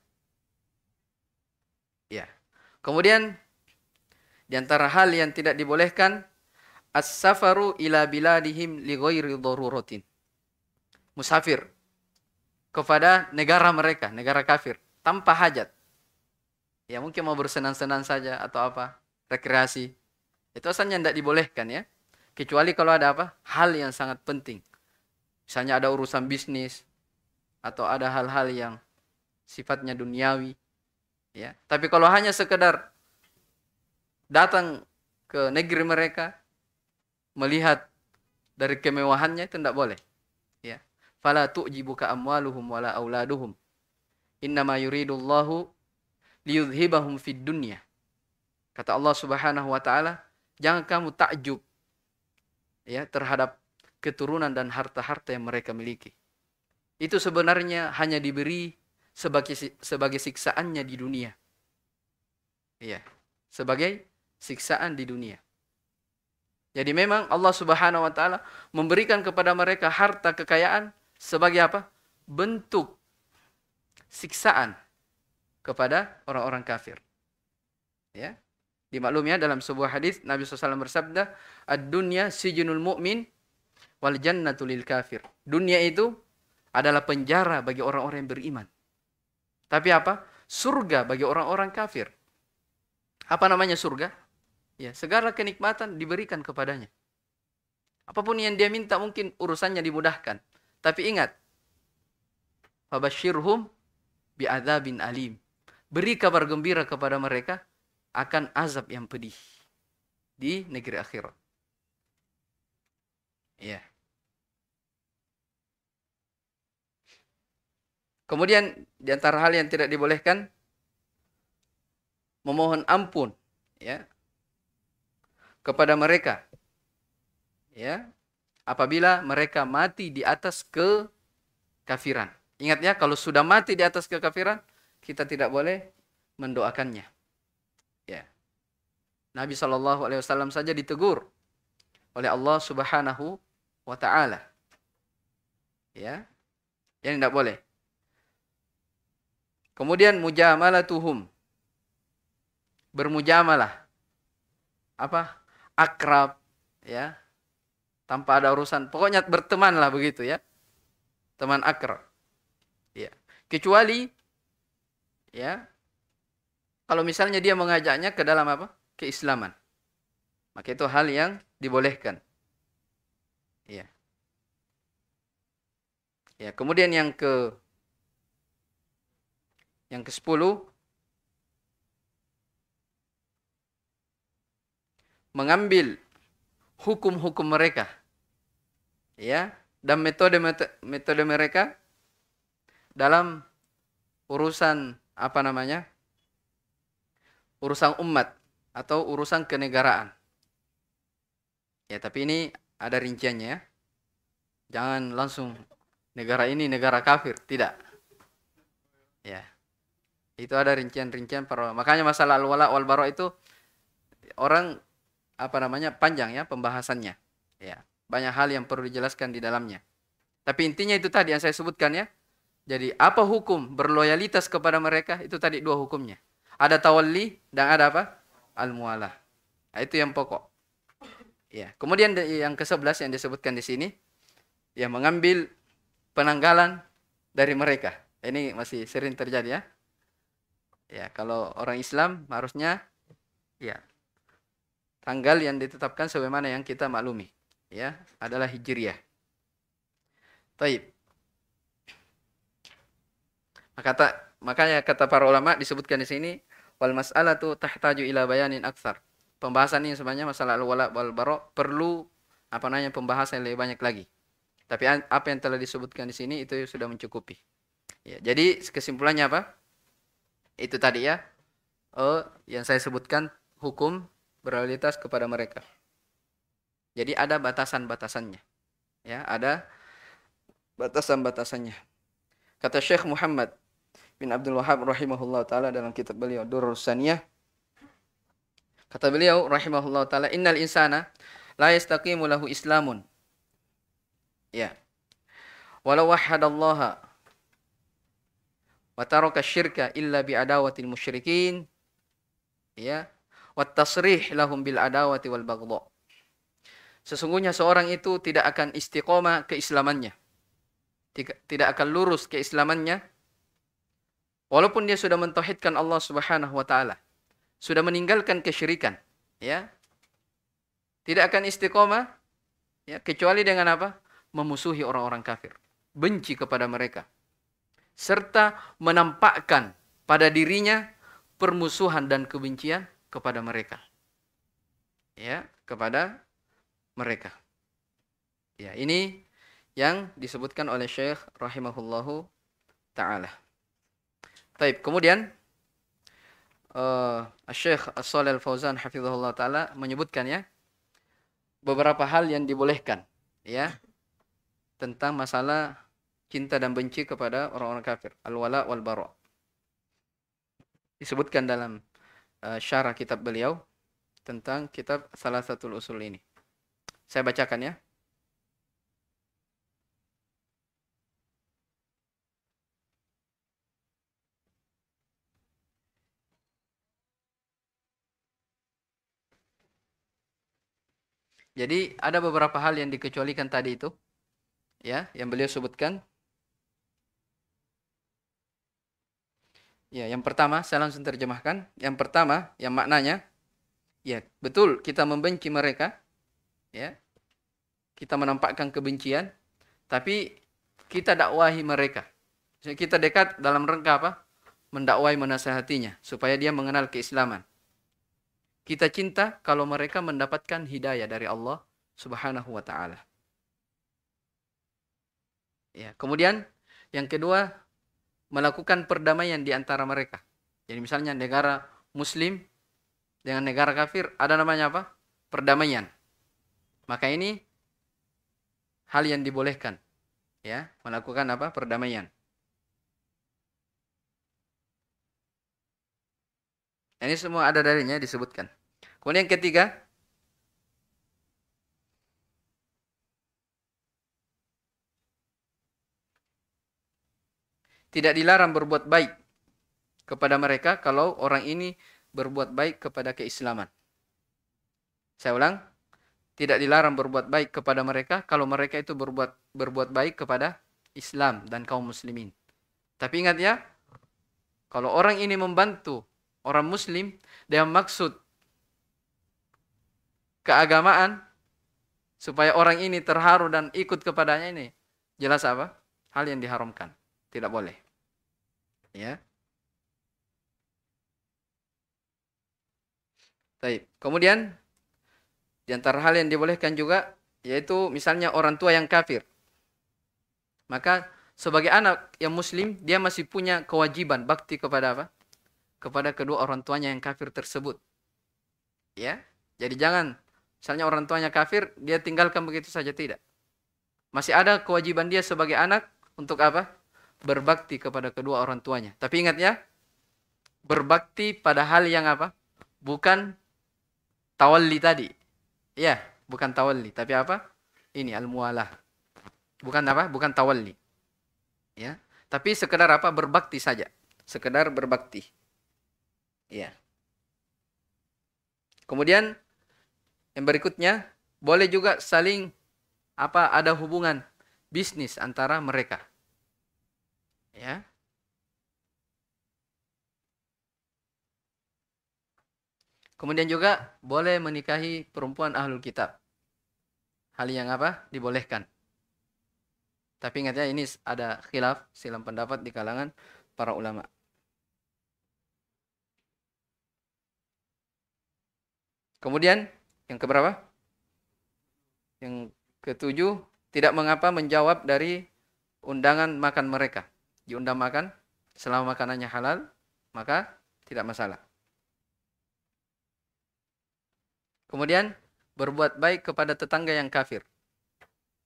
ya Kemudian di antara hal yang tidak dibolehkan as-safaru ila biladihim li ghairi daruratin. Musafir kepada negara mereka, negara kafir tanpa hajat. Ya mungkin mau bersenang-senang saja atau apa, rekreasi. Itu asalnya tidak dibolehkan ya. Kecuali kalau ada apa? Hal yang sangat penting. Misalnya ada urusan bisnis atau ada hal-hal yang sifatnya duniawi Ya, tapi kalau hanya sekedar datang ke negeri mereka melihat dari kemewahannya itu tidak boleh. Ya. Fala tu'jibuka amwaluhum wala auladuhum. Innama yuridullahu liyudhibahum fid dunya. Kata Allah Subhanahu wa taala, jangan kamu takjub ya terhadap keturunan dan harta-harta yang mereka miliki. Itu sebenarnya hanya diberi sebagai sebagai siksaannya di dunia. Iya, sebagai siksaan di dunia. Jadi memang Allah Subhanahu wa taala memberikan kepada mereka harta kekayaan sebagai apa? bentuk siksaan kepada orang-orang kafir. Ya. ya dalam sebuah hadis Nabi SAW bersabda, "Ad-dunya sijnul mu'min wal jannatu lil kafir." Dunia itu adalah penjara bagi orang-orang yang beriman. Tapi apa? Surga bagi orang-orang kafir. Apa namanya surga? Ya, segala kenikmatan diberikan kepadanya. Apapun yang dia minta mungkin urusannya dimudahkan. Tapi ingat, fabashirhum bi'adzabin alim. Beri kabar gembira kepada mereka akan azab yang pedih di negeri akhirat. Ya. Yeah. Kemudian di antara hal yang tidak dibolehkan memohon ampun ya kepada mereka ya apabila mereka mati di atas kekafiran. Ingat ya kalau sudah mati di atas kekafiran kita tidak boleh mendoakannya. Ya. Nabi saw alaihi wasallam saja ditegur oleh Allah Subhanahu wa taala. Ya. Yang tidak boleh. Kemudian mujamalah tuhum Bermujamalah. Apa? Akrab, ya. Tanpa ada urusan. Pokoknya berteman lah begitu ya. Teman akrab. Ya. Kecuali ya. Kalau misalnya dia mengajaknya ke dalam apa? Keislaman. Maka itu hal yang dibolehkan. Ya. Ya, kemudian yang ke yang ke-10 mengambil hukum-hukum mereka ya dan metode metode mereka dalam urusan apa namanya? urusan umat atau urusan kenegaraan. Ya, tapi ini ada rinciannya ya. Jangan langsung negara ini negara kafir, tidak. Ya itu ada rincian-rincian para makanya masalah al-wala wal itu orang apa namanya panjang ya pembahasannya ya banyak hal yang perlu dijelaskan di dalamnya tapi intinya itu tadi yang saya sebutkan ya jadi apa hukum berloyalitas kepada mereka itu tadi dua hukumnya ada tawalli dan ada apa al-mualah nah, itu yang pokok ya kemudian yang ke-11 yang disebutkan di sini ya mengambil penanggalan dari mereka ini masih sering terjadi ya ya kalau orang Islam harusnya ya tanggal yang ditetapkan sebagaimana yang kita maklumi ya adalah Hijriyah. Taib. Maka tak, makanya kata para ulama disebutkan di sini wal masalah tuh tahtaju ila bayanin aksar. Pembahasan ini sebenarnya masalah al wal barok perlu apa namanya pembahasan yang lebih banyak lagi. Tapi apa yang telah disebutkan di sini itu sudah mencukupi. Ya, jadi kesimpulannya apa? itu tadi ya oh yang saya sebutkan hukum berlalitas kepada mereka. Jadi ada batasan-batasannya. Ya, ada batasan-batasannya. Kata Syekh Muhammad bin Abdul Wahab rahimahullah taala dalam kitab beliau Durrus Kata beliau rahimahullah taala, "Innal insana la yastaqimu lahu islamun." Ya. Walau wahhadallaha wa taraka syirka illa bi adawatil musyrikin ya wa tasrih lahum bil adawati wal baghdha sesungguhnya seorang itu tidak akan istiqomah keislamannya tidak akan lurus keislamannya walaupun dia sudah mentauhidkan Allah Subhanahu wa taala sudah meninggalkan kesyirikan ya tidak akan istiqomah ya kecuali dengan apa memusuhi orang-orang kafir benci kepada mereka serta menampakkan pada dirinya permusuhan dan kebencian kepada mereka. Ya, kepada mereka. Ya, ini yang disebutkan oleh Syekh rahimahullahu taala. Baik, Kemudian uh, Syekh As-Shalih Al-Fauzan hafizahullah taala menyebutkan ya beberapa hal yang dibolehkan ya tentang masalah cinta dan benci kepada orang-orang kafir al-wala wal bara disebutkan dalam uh, syarah kitab beliau tentang kitab salah satu usul ini saya bacakan ya Jadi ada beberapa hal yang dikecualikan tadi itu ya yang beliau sebutkan Ya, yang pertama saya langsung terjemahkan. Yang pertama, yang maknanya ya, betul kita membenci mereka, ya. Kita menampakkan kebencian, tapi kita dakwahi mereka. Kita dekat dalam rangka apa? Mendakwai menasehatinya supaya dia mengenal keislaman. Kita cinta kalau mereka mendapatkan hidayah dari Allah Subhanahu wa taala. Ya, kemudian yang kedua melakukan perdamaian di antara mereka. Jadi misalnya negara muslim dengan negara kafir ada namanya apa? Perdamaian. Maka ini hal yang dibolehkan ya, melakukan apa? Perdamaian. Ini semua ada darinya disebutkan. Kemudian yang ketiga, tidak dilarang berbuat baik kepada mereka kalau orang ini berbuat baik kepada keislaman. Saya ulang, tidak dilarang berbuat baik kepada mereka kalau mereka itu berbuat berbuat baik kepada Islam dan kaum muslimin. Tapi ingat ya, kalau orang ini membantu orang muslim dengan maksud keagamaan supaya orang ini terharu dan ikut kepadanya ini jelas apa? Hal yang diharamkan, tidak boleh ya. Baik. Kemudian di antara hal yang dibolehkan juga yaitu misalnya orang tua yang kafir. Maka sebagai anak yang muslim dia masih punya kewajiban bakti kepada apa? Kepada kedua orang tuanya yang kafir tersebut. Ya. Jadi jangan misalnya orang tuanya kafir dia tinggalkan begitu saja tidak. Masih ada kewajiban dia sebagai anak untuk apa? berbakti kepada kedua orang tuanya. Tapi ingat ya, berbakti pada hal yang apa? Bukan tawalli tadi. Ya, bukan tawalli, tapi apa? Ini al-mualah. Bukan apa? Bukan tawalli. Ya, tapi sekedar apa? Berbakti saja. Sekedar berbakti. Ya. Kemudian yang berikutnya boleh juga saling apa ada hubungan bisnis antara mereka ya Kemudian juga boleh menikahi perempuan ahlul kitab. Hal yang apa? Dibolehkan. Tapi ingat ya ini ada khilaf, silam pendapat di kalangan para ulama. Kemudian yang keberapa? Yang ketujuh, tidak mengapa menjawab dari undangan makan mereka diundang makan, selama makanannya halal, maka tidak masalah. Kemudian berbuat baik kepada tetangga yang kafir.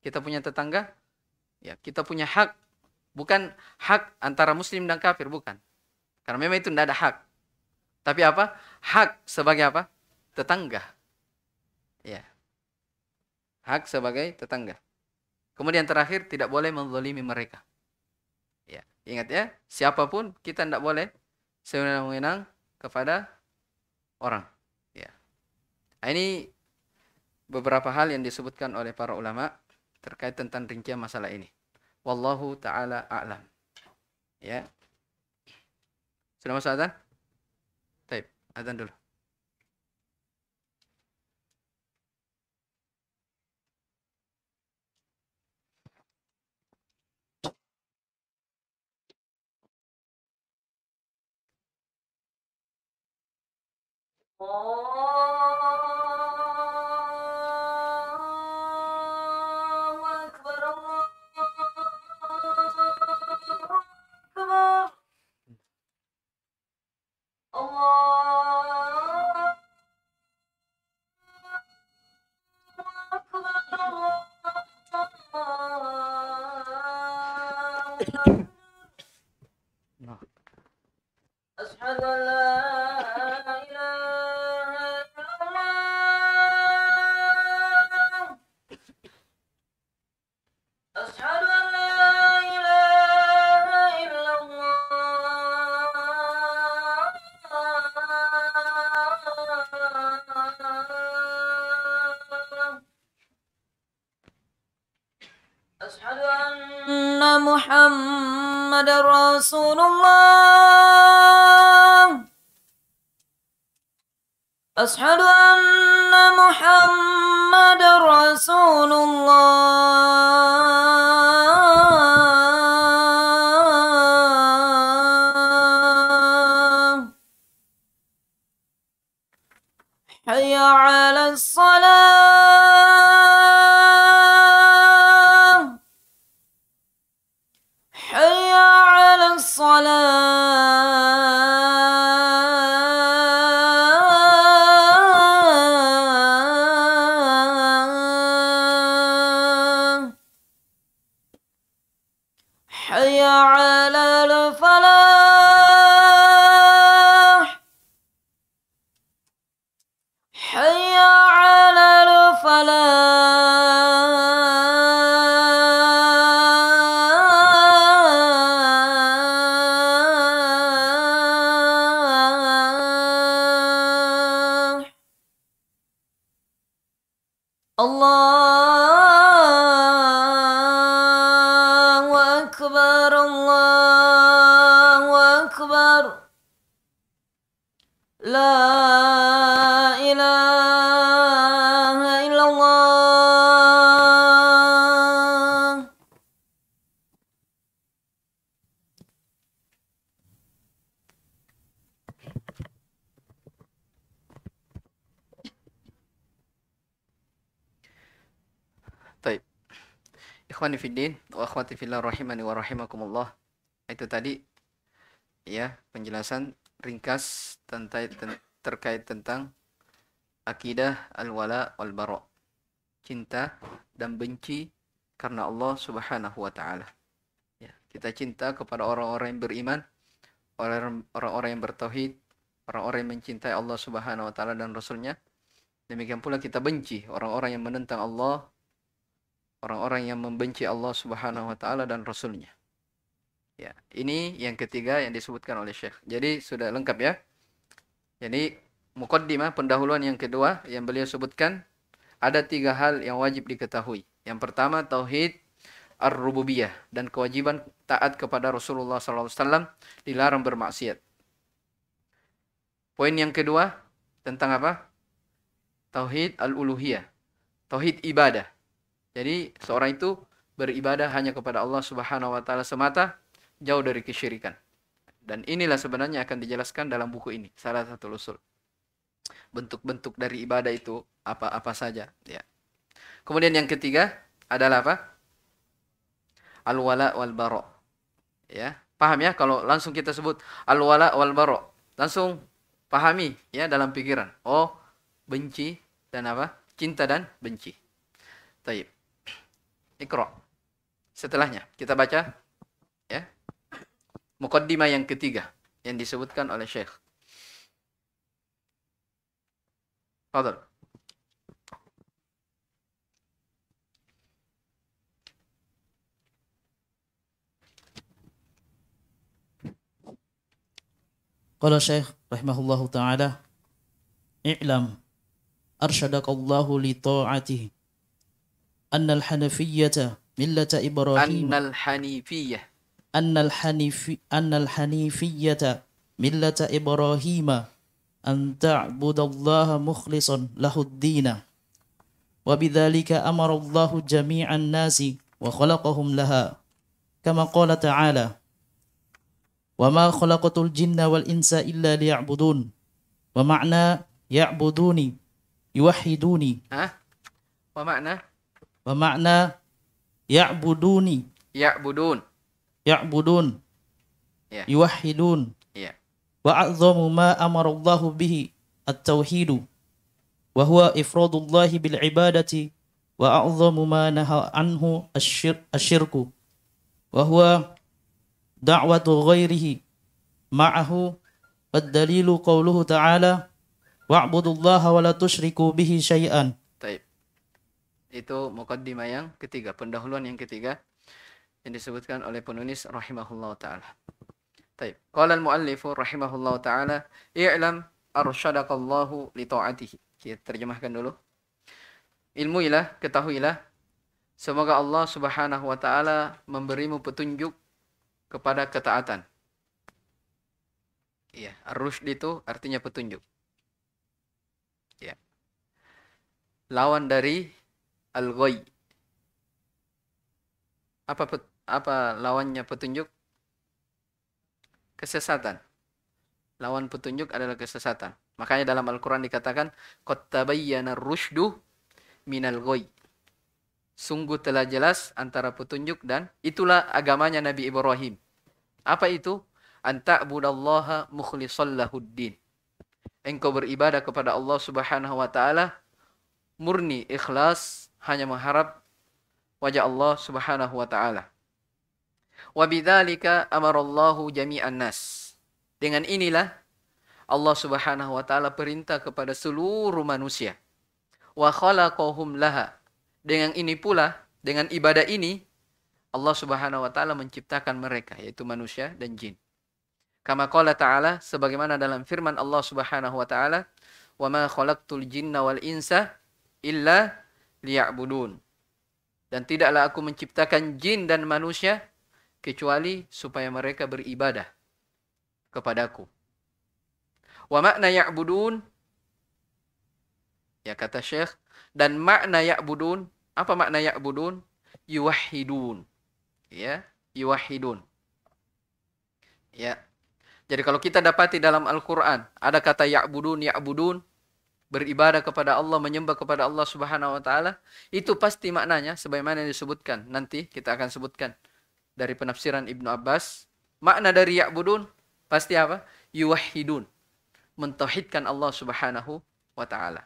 Kita punya tetangga, ya kita punya hak, bukan hak antara muslim dan kafir, bukan. Karena memang itu tidak ada hak. Tapi apa? Hak sebagai apa? Tetangga. Ya. Hak sebagai tetangga. Kemudian terakhir, tidak boleh menzalimi mereka. Ingat ya, siapapun kita tidak boleh sewenang-wenang kepada orang. Ya. Nah, ini beberapa hal yang disebutkan oleh para ulama terkait tentang rincian masalah ini. Wallahu taala a'lam. Ya. Sudah masuk azan? Baik, azan dulu. Oh. حي على الصلاه fillah Itu tadi ya penjelasan ringkas tentang terkait tentang akidah al-wala wal bara. Cinta dan benci karena Allah Subhanahu wa taala. Ya, kita cinta kepada orang-orang yang beriman, orang-orang yang bertauhid, orang-orang yang mencintai Allah Subhanahu wa taala dan rasulnya. Demikian pula kita benci orang-orang yang menentang Allah orang-orang yang membenci Allah Subhanahu wa taala dan rasulnya. Ya, ini yang ketiga yang disebutkan oleh Syekh. Jadi sudah lengkap ya. Jadi mukaddimah pendahuluan yang kedua yang beliau sebutkan ada tiga hal yang wajib diketahui. Yang pertama tauhid ar-rububiyah dan kewajiban taat kepada Rasulullah SAW dilarang bermaksiat. Poin yang kedua tentang apa? Tauhid al-uluhiyah, tauhid ibadah jadi seorang itu beribadah hanya kepada Allah Subhanahu wa taala semata, jauh dari kesyirikan. Dan inilah sebenarnya akan dijelaskan dalam buku ini, salah satu usul. Bentuk-bentuk dari ibadah itu apa-apa saja, ya. Kemudian yang ketiga adalah apa? Al-wala wal bara. Ya, paham ya kalau langsung kita sebut al-wala wal bara. Langsung pahami ya dalam pikiran. Oh, benci dan apa? Cinta dan benci. Taib. Iqra. Setelahnya kita baca ya. Mukaddimah yang ketiga yang disebutkan oleh Syekh. Fadal. Qala Syekh rahimahullahu taala, "I'lam arsyadaka Allahu li ta'atihi." أن الحنفية ملة إبراهيم أن الحنيفية أن الحنيف أن الحنيفية ملة إبراهيم أن تعبد الله مخلصا له الدين وبذلك أمر الله جميع الناس وخلقهم لها كما قال تعالى وما خلقت الجن والإنس إلا ليعبدون ومعنى يعبدوني يوحدوني ها ومعنى ومعنى يعبدوني يعبدون يعبدون yeah. يوحدون yeah. وأعظم ما أمر الله به التوحيد وهو إفراد الله بالعبادة وأعظم ما نهى عنه الشرك وهو دعوة غيره معه والدليل قوله تعالى واعبدوا الله ولا تشركوا به شيئا Itu mukaddimah yang ketiga, pendahuluan yang ketiga yang disebutkan oleh penulis rahimahullah taala. Baik, qala al-muallif rahimahullah taala, "I'lam arsyadakallahu li ta'atihi." Kita terjemahkan dulu. ilmu ialah ketahuilah semoga Allah Subhanahu wa taala memberimu petunjuk kepada ketaatan. Iya, arsyad itu artinya petunjuk. Ya. Lawan dari al-ghay apa pet, apa lawannya petunjuk kesesatan lawan petunjuk adalah kesesatan makanya dalam Al-Qur'an dikatakan Qattabayyana tabayyana minal ghay sungguh telah jelas antara petunjuk dan itulah agamanya Nabi Ibrahim apa itu anta'budallaha mukhlisallahuddin. engkau beribadah kepada Allah Subhanahu wa taala murni ikhlas hanya mengharap wajah Allah Subhanahu wa taala. Wa bidzalika amarallahu jami'an nas. Dengan inilah Allah Subhanahu wa taala perintah kepada seluruh manusia. Wa khalaqahum laha. Dengan ini pula, dengan ibadah ini Allah Subhanahu wa taala menciptakan mereka yaitu manusia dan jin. Kama qala ta'ala sebagaimana dalam firman Allah Subhanahu wa taala, "Wa ma khalaqtul jinna wal insa illa liya'budun. Dan tidaklah aku menciptakan jin dan manusia kecuali supaya mereka beribadah kepadaku. Wa makna ya'budun ya kata Syekh dan makna ya'budun apa makna ya'budun? yuwahidun Ya, yuwahidun Ya. Jadi kalau kita dapati dalam Al-Qur'an ada kata ya'budun ya'budun beribadah kepada Allah, menyembah kepada Allah Subhanahu wa taala, itu pasti maknanya sebagaimana yang disebutkan. Nanti kita akan sebutkan dari penafsiran Ibnu Abbas, makna dari ya'budun pasti apa? Yuwahhidun. Mentauhidkan Allah Subhanahu wa taala.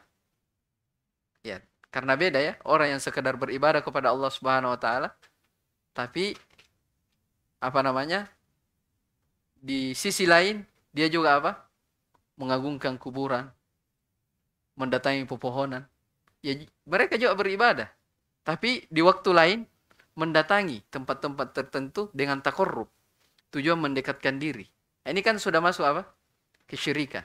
Ya, karena beda ya, orang yang sekedar beribadah kepada Allah Subhanahu wa taala tapi apa namanya? Di sisi lain dia juga apa? Mengagungkan kuburan, mendatangi pepohonan. Ya, mereka juga beribadah. Tapi di waktu lain mendatangi tempat-tempat tertentu dengan takorup. Tujuan mendekatkan diri. Nah, ini kan sudah masuk apa? Kesyirikan.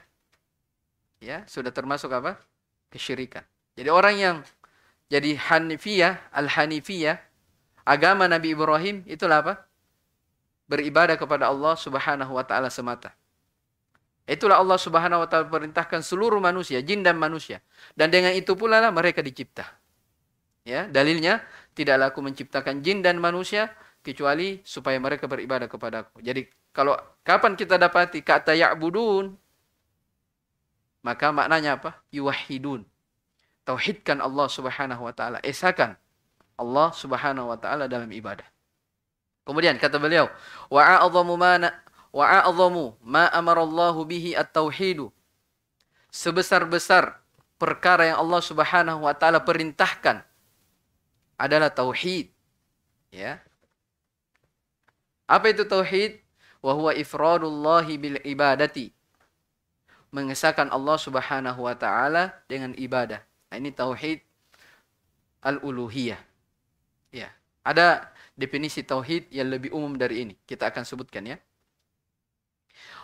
Ya, sudah termasuk apa? Kesyirikan. Jadi orang yang jadi Hanifiyah, Al-Hanifiyah, agama Nabi Ibrahim itulah apa? Beribadah kepada Allah Subhanahu wa taala semata. Itulah Allah Subhanahu wa taala perintahkan seluruh manusia, jin dan manusia. Dan dengan itu pula lah mereka dicipta. Ya, dalilnya tidaklah aku menciptakan jin dan manusia kecuali supaya mereka beribadah kepadaku. Jadi kalau kapan kita dapati kata ya'budun maka maknanya apa? Yuwahidun. Tauhidkan Allah Subhanahu wa taala, esakan Allah Subhanahu wa taala dalam ibadah. Kemudian kata beliau, wa a'dhamu wa a'zamu ma amarallahu bihi at-tauhidu. Sebesar-besar perkara yang Allah Subhanahu wa taala perintahkan adalah tauhid. Ya. Apa itu tauhid? Wa huwa ifradullahi bil ibadati. Mengesahkan Allah Subhanahu wa taala dengan ibadah. Nah, ini tauhid al-uluhiyah. Ya. Ada definisi tauhid yang lebih umum dari ini. Kita akan sebutkan ya.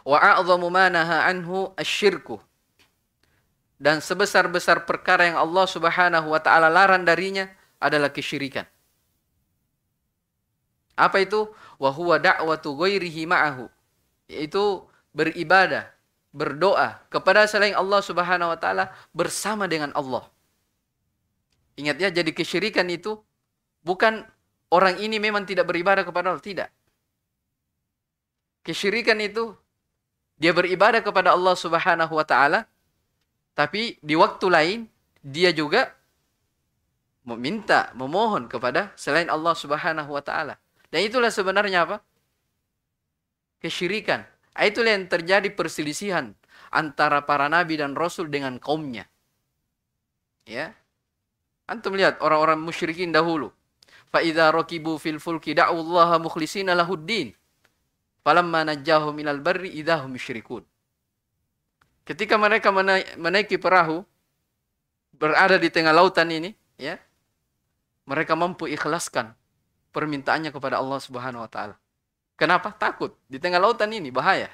Wa a'zamu ma anhu asyirku. Dan sebesar-besar perkara yang Allah Subhanahu wa taala larang darinya adalah kesyirikan. Apa itu? Wa huwa da'watu ghairihi ma'ahu. Yaitu beribadah, berdoa kepada selain Allah Subhanahu wa taala bersama dengan Allah. Ingat ya, jadi kesyirikan itu bukan orang ini memang tidak beribadah kepada Allah, tidak. Kesyirikan itu dia beribadah kepada Allah Subhanahu wa taala tapi di waktu lain dia juga meminta, memohon kepada selain Allah Subhanahu wa taala. Dan itulah sebenarnya apa? Kesyirikan. Itulah yang terjadi perselisihan antara para nabi dan rasul dengan kaumnya. Ya. Antum lihat orang-orang musyrikin dahulu. Fa idza rakibu fil fulki da'u Allah mukhlisina lahuddin. Falamma najjahum idahum musyrikun. Ketika mereka menaiki perahu berada di tengah lautan ini, ya. Mereka mampu ikhlaskan permintaannya kepada Allah Subhanahu wa taala. Kenapa? Takut di tengah lautan ini bahaya.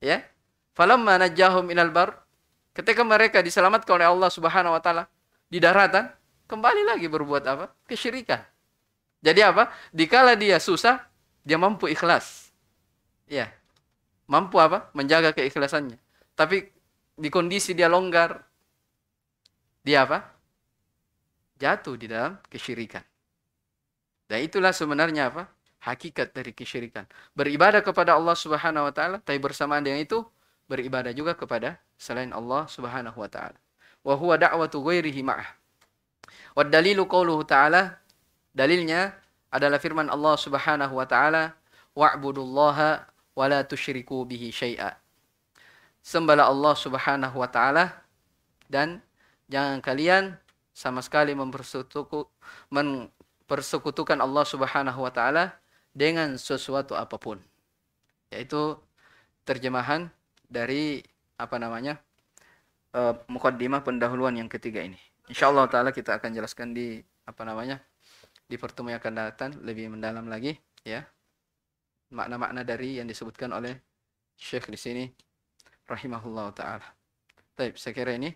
Ya. Falamma najjahum ilal bar ketika mereka diselamatkan oleh Allah Subhanahu wa taala di daratan, kembali lagi berbuat apa? Kesyirikan. Jadi apa? Dikala dia susah, dia mampu ikhlas ya mampu apa menjaga keikhlasannya tapi di kondisi dia longgar dia apa jatuh di dalam kesyirikan dan itulah sebenarnya apa hakikat dari kesyirikan beribadah kepada Allah Subhanahu wa taala tapi bersamaan dengan itu beribadah juga kepada selain Allah Subhanahu wa taala wa huwa da'watu ghairihi ma'ah wa dalilu qauluhu ta'ala dalilnya adalah firman Allah Subhanahu wa taala wa'budullaha wa la tusyriku bihi syai'a. Sembahlah Allah Subhanahu wa taala dan jangan kalian sama sekali mempersekutukan Allah Subhanahu wa taala dengan sesuatu apapun. Yaitu terjemahan dari apa namanya? Uh, mukaddimah pendahuluan yang ketiga ini. Insyaallah taala kita akan jelaskan di apa namanya? di pertemuan yang akan datang lebih mendalam lagi ya makna-makna dari yang disebutkan oleh Syekh di sini rahimahullah taala. Baik, saya kira ini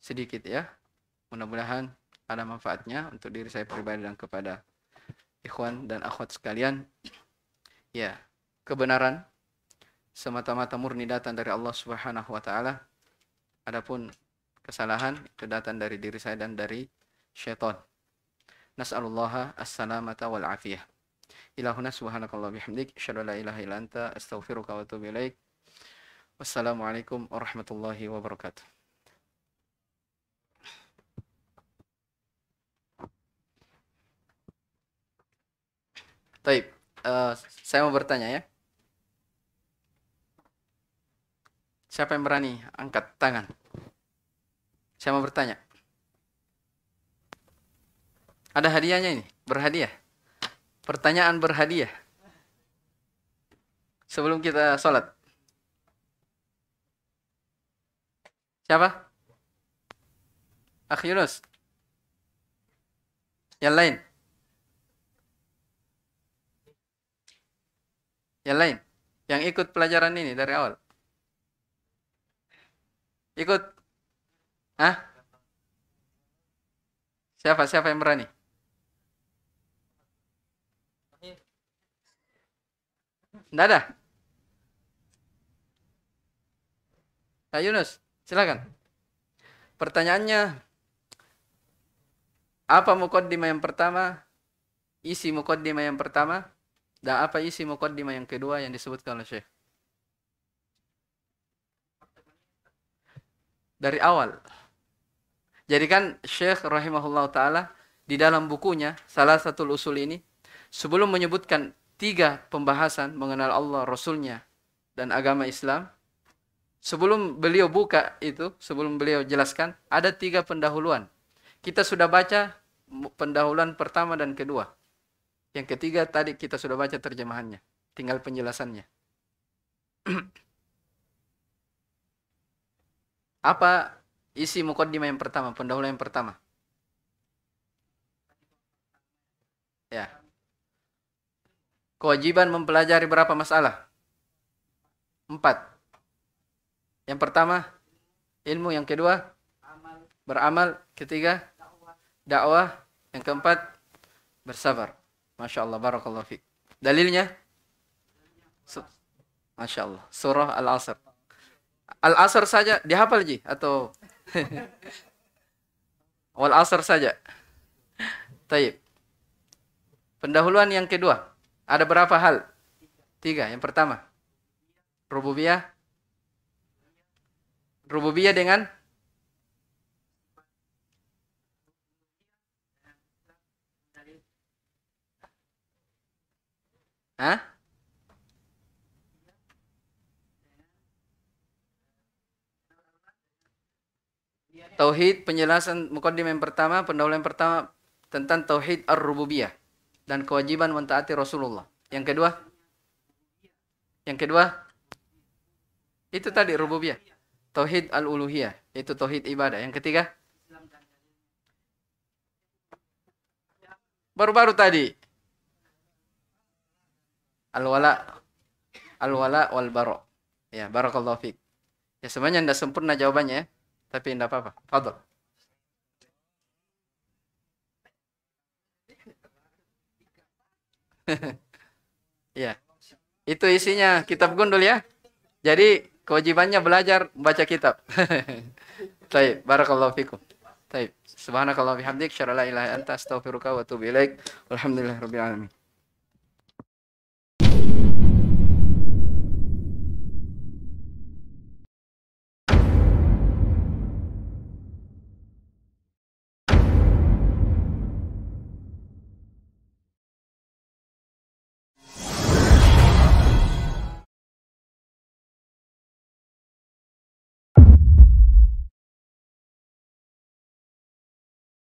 sedikit ya. Mudah-mudahan ada manfaatnya untuk diri saya pribadi dan kepada ikhwan dan akhwat sekalian. Ya, kebenaran semata-mata murni datang dari Allah Subhanahu wa taala. Adapun kesalahan itu datang dari diri saya dan dari syaitan. Nas'alullah as-salamata wal afiyah. Ilahuna subhanakallah bihamdik. Asyadu la ilaha ila anta. Astaghfiruka wa atubu ilaik. Wassalamualaikum warahmatullahi wabarakatuh. Baik, uh, eh, saya mau bertanya ya. Siapa yang berani angkat tangan? Saya mau bertanya. Ada hadiahnya ini, berhadiah pertanyaan berhadiah sebelum kita sholat. Siapa? Akh Yunus. Yang lain. Yang lain. Yang ikut pelajaran ini dari awal. Ikut. Hah? Siapa? Siapa yang berani? Tidak ada? Nah, Yunus, silakan. Pertanyaannya, apa mukodima yang pertama? Isi mukodima yang pertama? Dan apa isi mukodima yang kedua yang disebutkan oleh Syekh? Dari awal. Jadi kan Syekh rahimahullah ta'ala di dalam bukunya, salah satu usul ini, sebelum menyebutkan tiga pembahasan mengenal Allah, Rasulnya, dan agama Islam. Sebelum beliau buka itu, sebelum beliau jelaskan, ada tiga pendahuluan. Kita sudah baca pendahuluan pertama dan kedua. Yang ketiga tadi kita sudah baca terjemahannya, tinggal penjelasannya. *clears throat* Apa isi mukaddimah yang pertama, pendahuluan yang pertama? Ya kewajiban mempelajari berapa masalah? Empat. Yang pertama, ilmu. Yang kedua, beramal. Ketiga, dakwah. Yang keempat, bersabar. Masya Allah, barakallahu fiqh. Dalilnya? Masya Allah. Surah Al-Asr. Al-Asr saja dihafal ji atau *laughs* Wal Asr saja. Taib. Pendahuluan yang kedua. Ada berapa hal? Tiga. Yang pertama, rububiyah. Rububiyah dengan Hah? Tauhid penjelasan mukadimah yang pertama, pendahuluan pertama tentang tauhid ar-rububiyah dan kewajiban mentaati Rasulullah. Yang kedua? Yang kedua? Itu tadi rububiyah. Tauhid al-uluhiyah, itu tauhid ibadah. Yang ketiga? Baru-baru tadi. Al-wala al-wala wal baro. Ya, barakallahu fiik. Ya semuanya tidak sempurna jawabannya ya, tapi tidak apa-apa. Fadl. *laughs* ya. Itu isinya kitab gundul ya. Jadi kewajibannya belajar baca kitab. Baik, *laughs* barakallahu fikum. Baik, subhanakallah bihamdik syarallah ilaha anta astaghfiruka wa atubu ilaik. Alhamdulillahirabbil alamin.